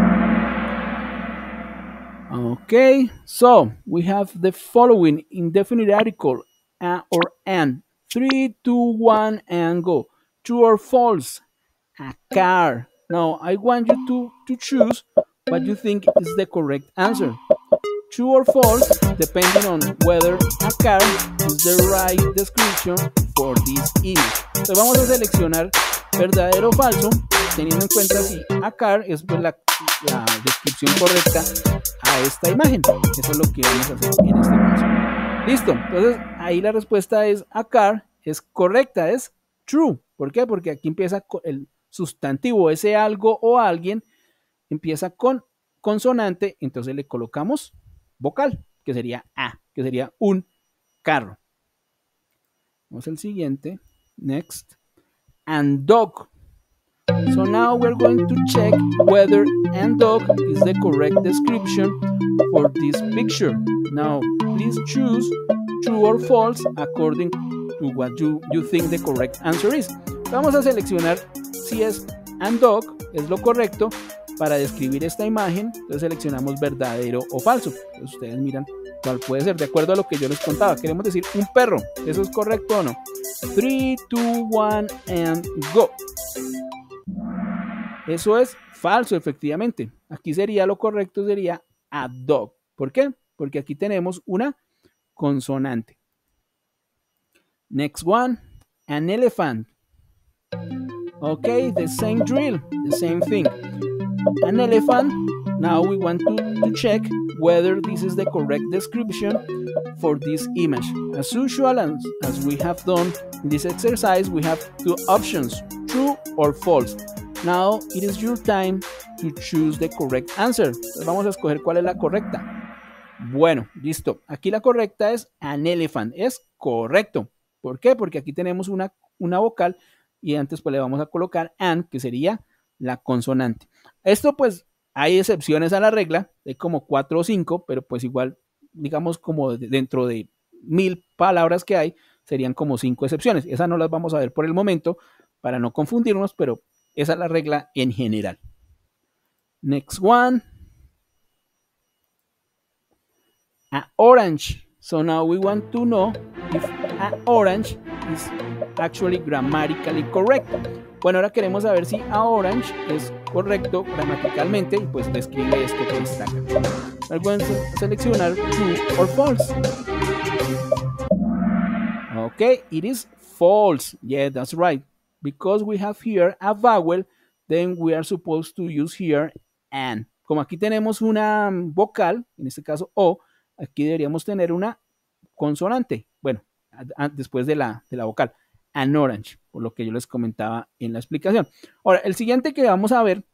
Okay, so we have the following indefinite article a or n. 3, 2, 1, and go. True or false? A car. Now I want you to, to choose what you think is the correct answer. True or false, depending on whether a car is the right description for this image. Entonces vamos a seleccionar verdadero o falso, teniendo en cuenta si a car es pues, la, descripción correcta a esta imagen. Eso es lo que vamos a hacer en este caso. Listo, entonces ahí la respuesta es a car es correcta, es true. ¿Por qué? Porque aquí empieza el sustantivo, ese algo o alguien, empieza con consonante, entonces le colocamos vocal, que sería A, que sería un carro. Vamos al siguiente, next. and dog. So now we're going to check whether and dog is the correct description for this picture. Now please choose true or false according to what you, you think the correct answer is. Vamos a seleccionar si es and dog, es lo correcto, Para describir esta imagen, entonces seleccionamos verdadero o falso. ustedes miran cuál puede ser, de acuerdo a lo que yo les contaba. Queremos decir un perro, ¿eso es correcto o no? 3, 2, 1, and go. Eso es falso, efectivamente. Aquí sería lo correcto, sería a dog. ¿Por qué? Porque aquí tenemos una consonante. Next one, an elephant. Ok, the same drill, the same thing an elephant. Now we want to, check whether this is the correct description for this image. As usual, as we have done in this exercise, we have two options, true or false. Now it is your time to choose the correct answer. Entonces vamos a escoger cuál es la correcta. Bueno, listo. Aquí la correcta es an elephant. Es correcto. ¿Por qué? Porque aquí tenemos una, una vocal y antes pues le vamos a colocar an, que sería la consonante. Esto pues hay excepciones a la regla, hay como cuatro o cinco, pero pues igual, digamos como dentro de mil palabras que hay, serían como cinco excepciones. Esas no las vamos a ver por el momento para no confundirnos, pero esa es la regla en general. Next one. A orange. So now we want to know if a orange is actually grammatically correct. Bueno, ahora queremos saber si a Orange es correcto gramaticalmente y pues le esto que destaca. a seleccionar true or false. Ok, it is false. Yeah, that's right. Because we have here a vowel, then we are supposed to use here an. Como aquí tenemos una mm, vocal, en este caso O, aquí deberíamos tener una consonante. Bueno, después de la, de la vocal an Orange, por lo que yo les comentaba en la explicación. Ahora, el siguiente que vamos a ver,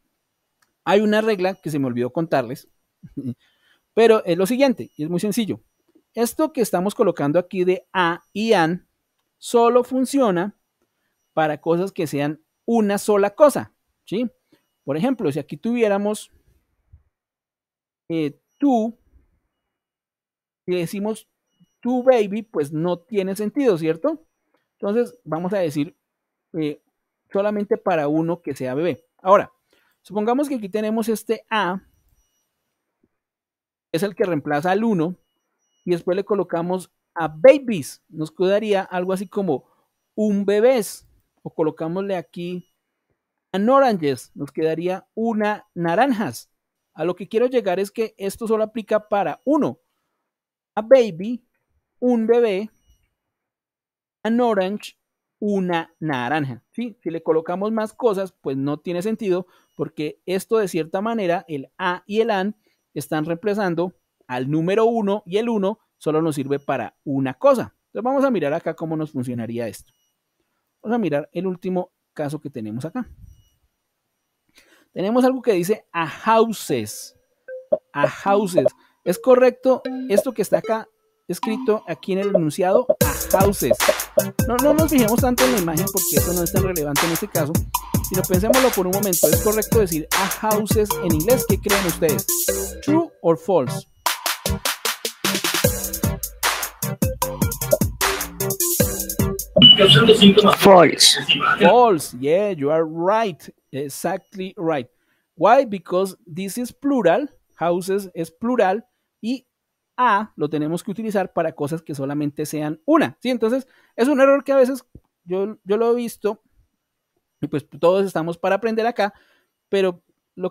hay una regla que se me olvidó contarles, pero es lo siguiente, y es muy sencillo. Esto que estamos colocando aquí de A y AN solo funciona para cosas que sean una sola cosa, ¿sí? Por ejemplo, si aquí tuviéramos eh, tú, y decimos tu baby, pues no tiene sentido, ¿cierto? Entonces, vamos a decir eh, solamente para uno que sea bebé. Ahora, supongamos que aquí tenemos este A, es el que reemplaza al 1, y después le colocamos a babies. Nos quedaría algo así como un bebés. O colocámosle aquí a oranges. Nos quedaría una naranjas. A lo que quiero llegar es que esto solo aplica para uno. A baby, un bebé, orange, una naranja. ¿sí? Si le colocamos más cosas, pues no tiene sentido porque esto de cierta manera, el A y el AN están reemplazando al número 1 y el 1 solo nos sirve para una cosa. Entonces vamos a mirar acá cómo nos funcionaría esto. Vamos a mirar el último caso que tenemos acá. Tenemos algo que dice a houses. A houses. ¿Es correcto esto que está acá escrito aquí en el enunciado a houses. No, nos fijemos tanto en la imagen porque eso no es tan relevante en este caso, pero pensémoslo por un momento. ¿Es correcto decir a houses en inglés? ¿Qué creen ustedes? ¿True or false? False. False. Yeah, you are right. Exactly right. Why? Because this is plural. Houses es plural. A lo tenemos que utilizar para cosas que solamente sean una. ¿sí? Entonces, es un error que a veces yo, yo lo he visto y pues todos estamos para aprender acá, pero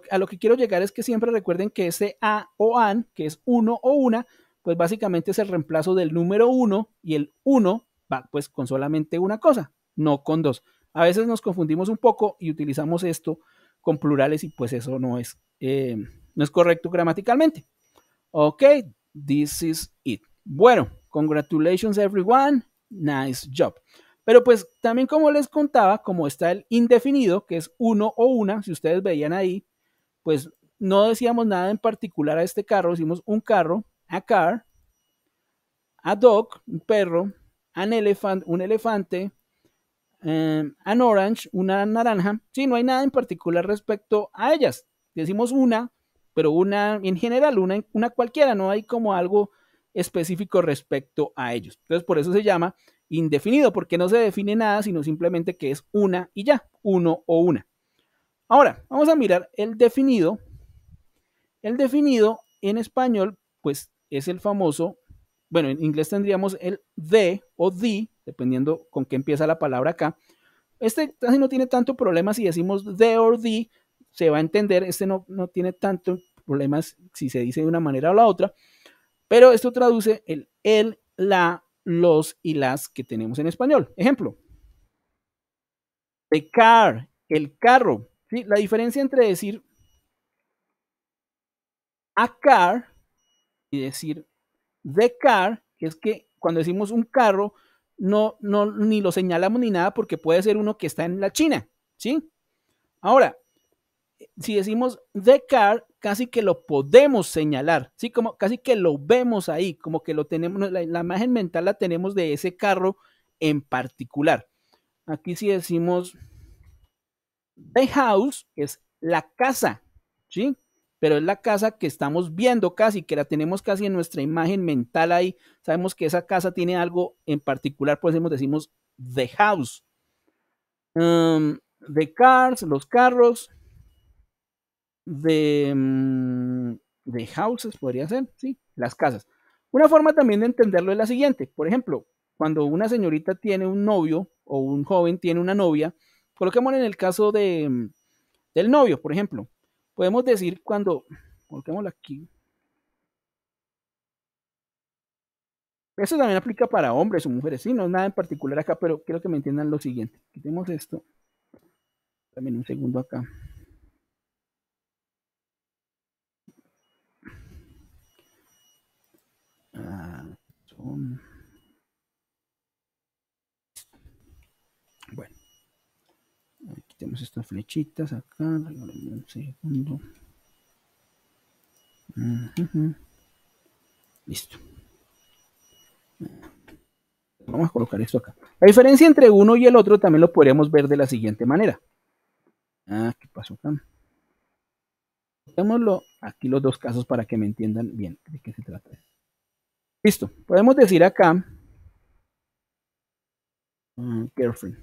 a lo que quiero llegar es que siempre recuerden que ese A o AN, que es uno o una, pues básicamente es el reemplazo del número uno y el uno va pues con solamente una cosa, no con dos. A veces nos confundimos un poco y utilizamos esto con plurales y pues eso no es, eh, no es correcto gramaticalmente. Ok, This is it. Bueno, congratulations everyone. Nice job. Pero pues también como les contaba, como está el indefinido, que es uno o una, si ustedes veían ahí, pues no decíamos nada en particular a este carro, decimos un carro, a car, a dog, un perro, an elephant, un elefante, em, an orange, una naranja. Sí, no hay nada en particular respecto a ellas. Decimos una, pero una en general, una, cualquiera, no hay como algo específico respecto a ellos. Entonces, por eso se llama indefinido, porque no se define nada, sino simplemente que es una y ya, uno o una. Ahora, vamos a mirar el definido. El definido en español, pues es el famoso, bueno, en inglés tendríamos el de o di, dependiendo con qué empieza la palabra acá. Este casi no tiene tanto problema si decimos de o di, se va a entender, este no, no tiene tantos problemas si se dice de una manera o la otra, pero esto traduce el el, la, los y las que tenemos en español. Ejemplo, the car, el carro. ¿sí? La diferencia entre decir a car y decir the car es que cuando decimos un carro, no, no, ni lo señalamos ni nada porque puede ser uno que está en la China, ¿sí? Ahora, si decimos the car casi que lo podemos señalar, ¿sí? Como casi que lo vemos ahí, como que lo tenemos, la, imagen mental la tenemos de ese carro en particular. Aquí si decimos The House, es la casa, ¿sí? Pero es la casa que estamos viendo casi, que la tenemos casi en nuestra imagen mental ahí. Sabemos que esa casa tiene algo en particular, por eso decimos The House. Um, the Cars, los carros, de, mm, de houses, podría ser, sí, las casas. Una forma también de entenderlo es la siguiente. Por ejemplo, cuando una señorita tiene un novio o un joven tiene una novia, coloquemos en el caso de, mm, del novio, por ejemplo, podemos decir cuando, coloquémoslo aquí. Eso también aplica para hombres o mujeres, sí, no es nada en particular acá, pero quiero que me entiendan lo siguiente. Quitemos esto. También un segundo acá. Bueno, aquí tenemos estas flechitas acá. un segundo. Listo. Vamos a colocar esto acá. La diferencia entre uno y el otro también lo podríamos ver de la siguiente manera. Ah, ¿qué pasó acá? aquí los dos casos para que me entiendan bien de qué se trata Listo. Podemos decir acá. Mm, girlfriend.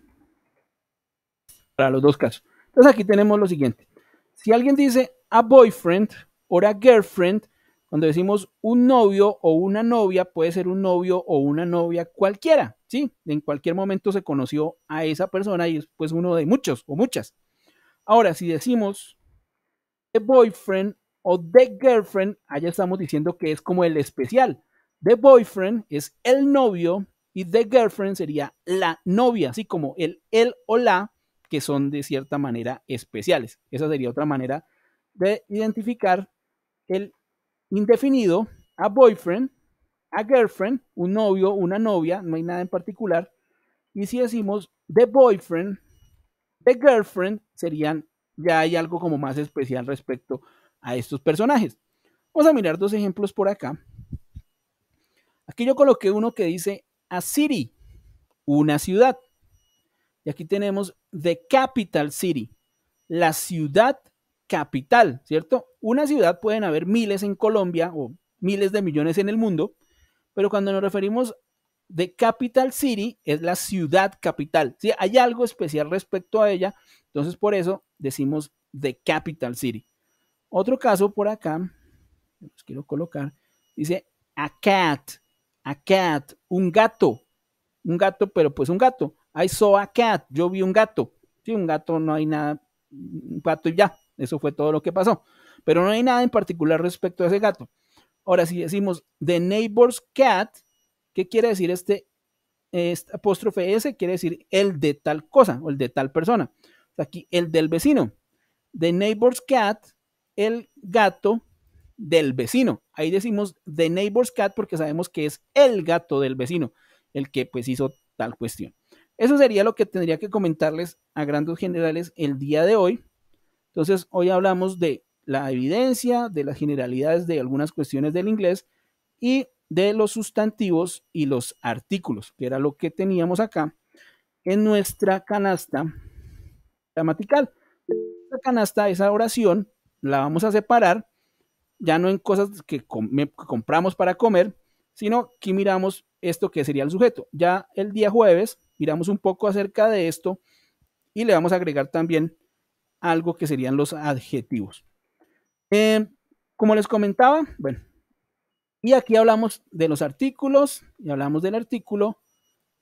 Para los dos casos. Entonces aquí tenemos lo siguiente. Si alguien dice a boyfriend o a girlfriend, cuando decimos un novio o una novia, puede ser un novio o una novia cualquiera, ¿sí? En cualquier momento se conoció a esa persona y es pues uno de muchos o muchas. Ahora, si decimos the boyfriend o the girlfriend, allá estamos diciendo que es como el especial, The boyfriend es el novio y the girlfriend sería la novia, así como el el o la, que son de cierta manera especiales. Esa sería otra manera de identificar el indefinido, a boyfriend, a girlfriend, un novio, una novia, no hay nada en particular. Y si decimos the boyfriend, the girlfriend, serían, ya hay algo como más especial respecto a estos personajes. Vamos a mirar dos ejemplos por acá. Aquí yo coloqué uno que dice a city, una ciudad. Y aquí tenemos the capital city, la ciudad capital, ¿cierto? Una ciudad pueden haber miles en Colombia o miles de millones en el mundo, pero cuando nos referimos de capital city es la ciudad capital. Si hay algo especial respecto a ella, entonces por eso decimos the capital city. Otro caso por acá, los quiero colocar, dice a cat, a cat, un gato, un gato, pero pues un gato. I saw a cat, yo vi un gato. Sí, un gato no hay nada, un gato y ya, eso fue todo lo que pasó. Pero no hay nada en particular respecto a ese gato. Ahora, si decimos the neighbor's cat, ¿qué quiere decir este, este apóstrofe S? Quiere decir el de tal cosa o el de tal persona. Aquí el del vecino. The neighbor's cat, el gato del vecino. Ahí decimos The Neighbor's Cat porque sabemos que es el gato del vecino, el que pues hizo tal cuestión. Eso sería lo que tendría que comentarles a grandes generales el día de hoy. Entonces, hoy hablamos de la evidencia, de las generalidades de algunas cuestiones del inglés y de los sustantivos y los artículos, que era lo que teníamos acá en nuestra canasta gramatical. La canasta, esa oración, la vamos a separar ya no en cosas que, compramos para comer, sino que miramos esto que sería el sujeto. Ya el día jueves miramos un poco acerca de esto y le vamos a agregar también algo que serían los adjetivos. Em, como les comentaba, bueno, y aquí hablamos de los artículos y hablamos del artículo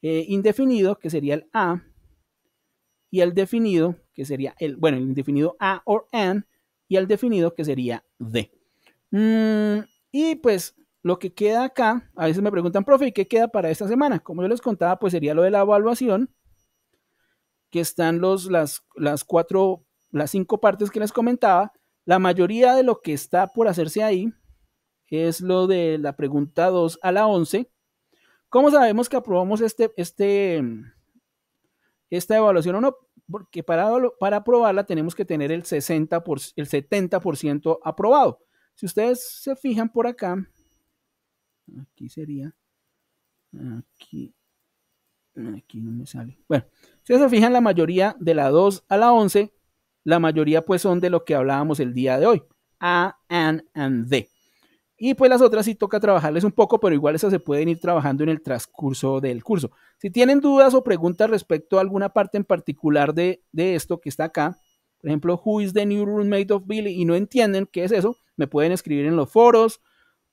eh, indefinido, que sería el a, y el definido, que sería el, bueno, el indefinido a o N, y el definido, que sería D. Mm, y pues lo que queda acá, a veces me preguntan, profe, ¿y qué queda para esta semana? Como yo les contaba, pues sería lo de la evaluación, que están los, las, cuatro, las cinco partes que les comentaba. La mayoría de lo que está por hacerse ahí es lo de la pregunta 2 a la 11. ¿Cómo sabemos que aprobamos este, este, esta evaluación o no? Porque para, para aprobarla tenemos que tener el, 60 el 70% aprobado. Si ustedes se fijan por acá, aquí sería, aquí, aquí no me sale. Bueno, si se fijan, la mayoría de la 2 a la 11, la mayoría pues son de lo que hablábamos el día de hoy, A, AN, and D. Y pues las otras sí toca trabajarles un poco, pero igual esas se pueden ir trabajando en el transcurso del curso. Si tienen dudas o preguntas respecto a alguna parte en particular de, de esto que está acá, por ejemplo, Who is the new roommate of Billy y no entienden qué es eso, me pueden escribir en los foros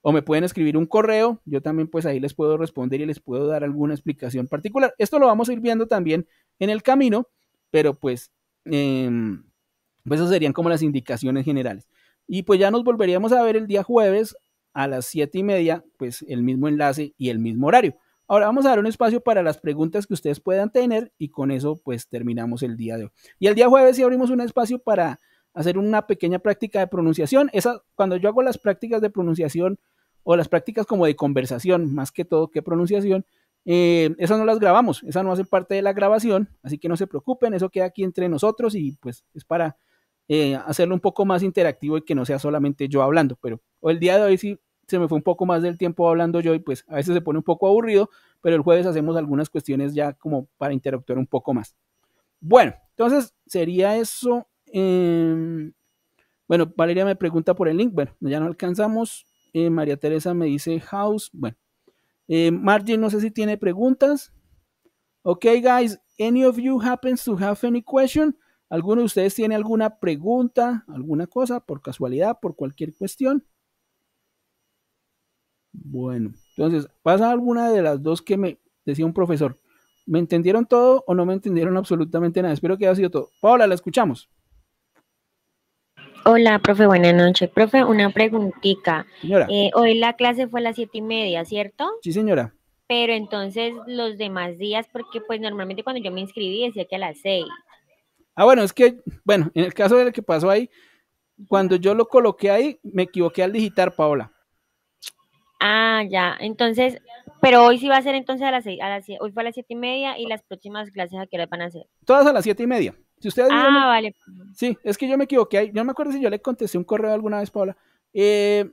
o me pueden escribir un correo, yo también pues ahí les puedo responder y les puedo dar alguna explicación particular. Esto lo vamos a ir viendo también en el camino, pero pues, em, pues esas serían como las indicaciones generales. Y pues ya nos volveríamos a ver el día jueves a las siete y media, pues el mismo enlace y el mismo horario. Ahora vamos a dar un espacio para las preguntas que ustedes puedan tener y con eso pues terminamos el día de hoy. Y el día jueves sí abrimos un espacio para hacer una pequeña práctica de pronunciación. cuando yo hago las prácticas de pronunciación o las prácticas como de conversación, más que todo que pronunciación, eh, esas no las grabamos, esas no hacen parte de la grabación, así que no se preocupen, eso queda aquí entre nosotros y pues es para eh, hacerlo un poco más interactivo y que no sea solamente yo hablando, pero el día de hoy sí se me fue un poco más del tiempo hablando yo y pues a veces se pone un poco aburrido, pero el jueves hacemos algunas cuestiones ya como para interactuar un poco más. Bueno, entonces sería eso. Em, bueno, Valeria me pregunta por el link. Bueno, ya no alcanzamos. Eh, María Teresa me dice house. Bueno, eh, no sé si tiene preguntas. Ok, guys. Any of you happens to have any question? ¿Alguno de ustedes tiene alguna pregunta, alguna cosa, por casualidad, por cualquier cuestión? Bueno, entonces, pasa alguna de las dos que me decía un profesor. ¿Me entendieron todo o no me entendieron absolutamente nada? Espero que haya sido todo. Paola, la escuchamos. Hola, profe, buenas noches. Profe, una preguntita. Señora. Eh, hoy la clase fue a las siete y media, ¿cierto? Sí, señora. Pero entonces los demás días, porque pues normalmente cuando yo me inscribí decía que a las seis. Ah, bueno, es que, bueno, en el caso del que pasó ahí, cuando yo lo coloqué ahí, me equivoqué al digitar, Paola. Ah, ya. Entonces, pero hoy sí va a ser entonces a las seis, a las, hoy fue a las siete y media y las próximas clases a qué hora van a ser. Todas a las siete y media. Si ustedes ah, vale. Sí, es que yo me equivoqué. Yo no me acuerdo si yo le contesté un correo alguna vez, Paula. Eh,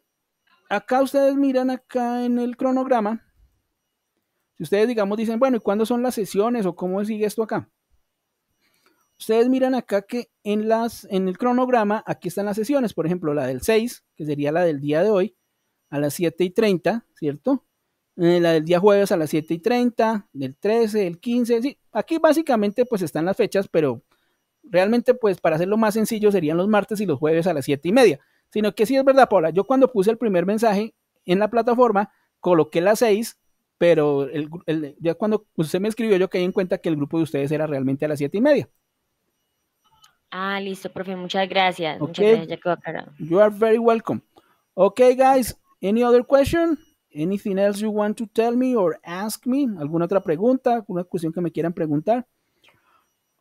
acá ustedes miran acá en el cronograma. Si ustedes, digamos, dicen, bueno, ¿y cuándo son las sesiones o cómo sigue esto acá? Ustedes miran acá que en, las, en el cronograma, aquí están las sesiones, por ejemplo, la del 6, que sería la del día de hoy, a las 7 y 30, ¿cierto? el eh, la del día jueves a las 7 y 30, del 13, el 15, sí, aquí básicamente pues están las fechas, pero realmente pues para hacerlo más sencillo serían los martes y los jueves a las 7 y media, sino que sí es verdad, Paula, yo cuando puse el primer mensaje en la plataforma, coloqué las 6, pero ya cuando usted me escribió yo caí en cuenta que el grupo de ustedes era realmente a las 7 y media. Ah, listo, profe, muchas gracias. Muchas gracias, Jacob. You are very welcome. Ok, guys, Any other question? Anything else you want to tell me or ask me? ¿Alguna otra pregunta? ¿Alguna cuestión que me quieran preguntar?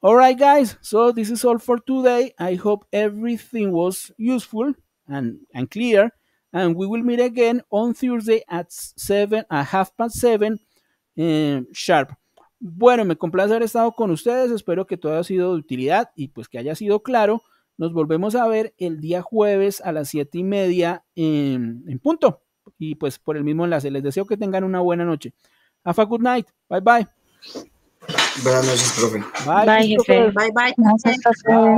All right, guys. So this is all for today. I hope everything was useful and, and clear. And we will meet again on Thursday at seven, a half past seven eh, sharp. Bueno, me complace haber estado con ustedes. Espero que todo ha sido de utilidad y pues que haya sido claro nos volvemos a ver el día jueves a las siete y media en, punto. Y pues por el mismo enlace, les deseo que tengan una buena noche. Have a good night. Bye bye. Buenas noches, profe. Bye, bye, Bye, bye.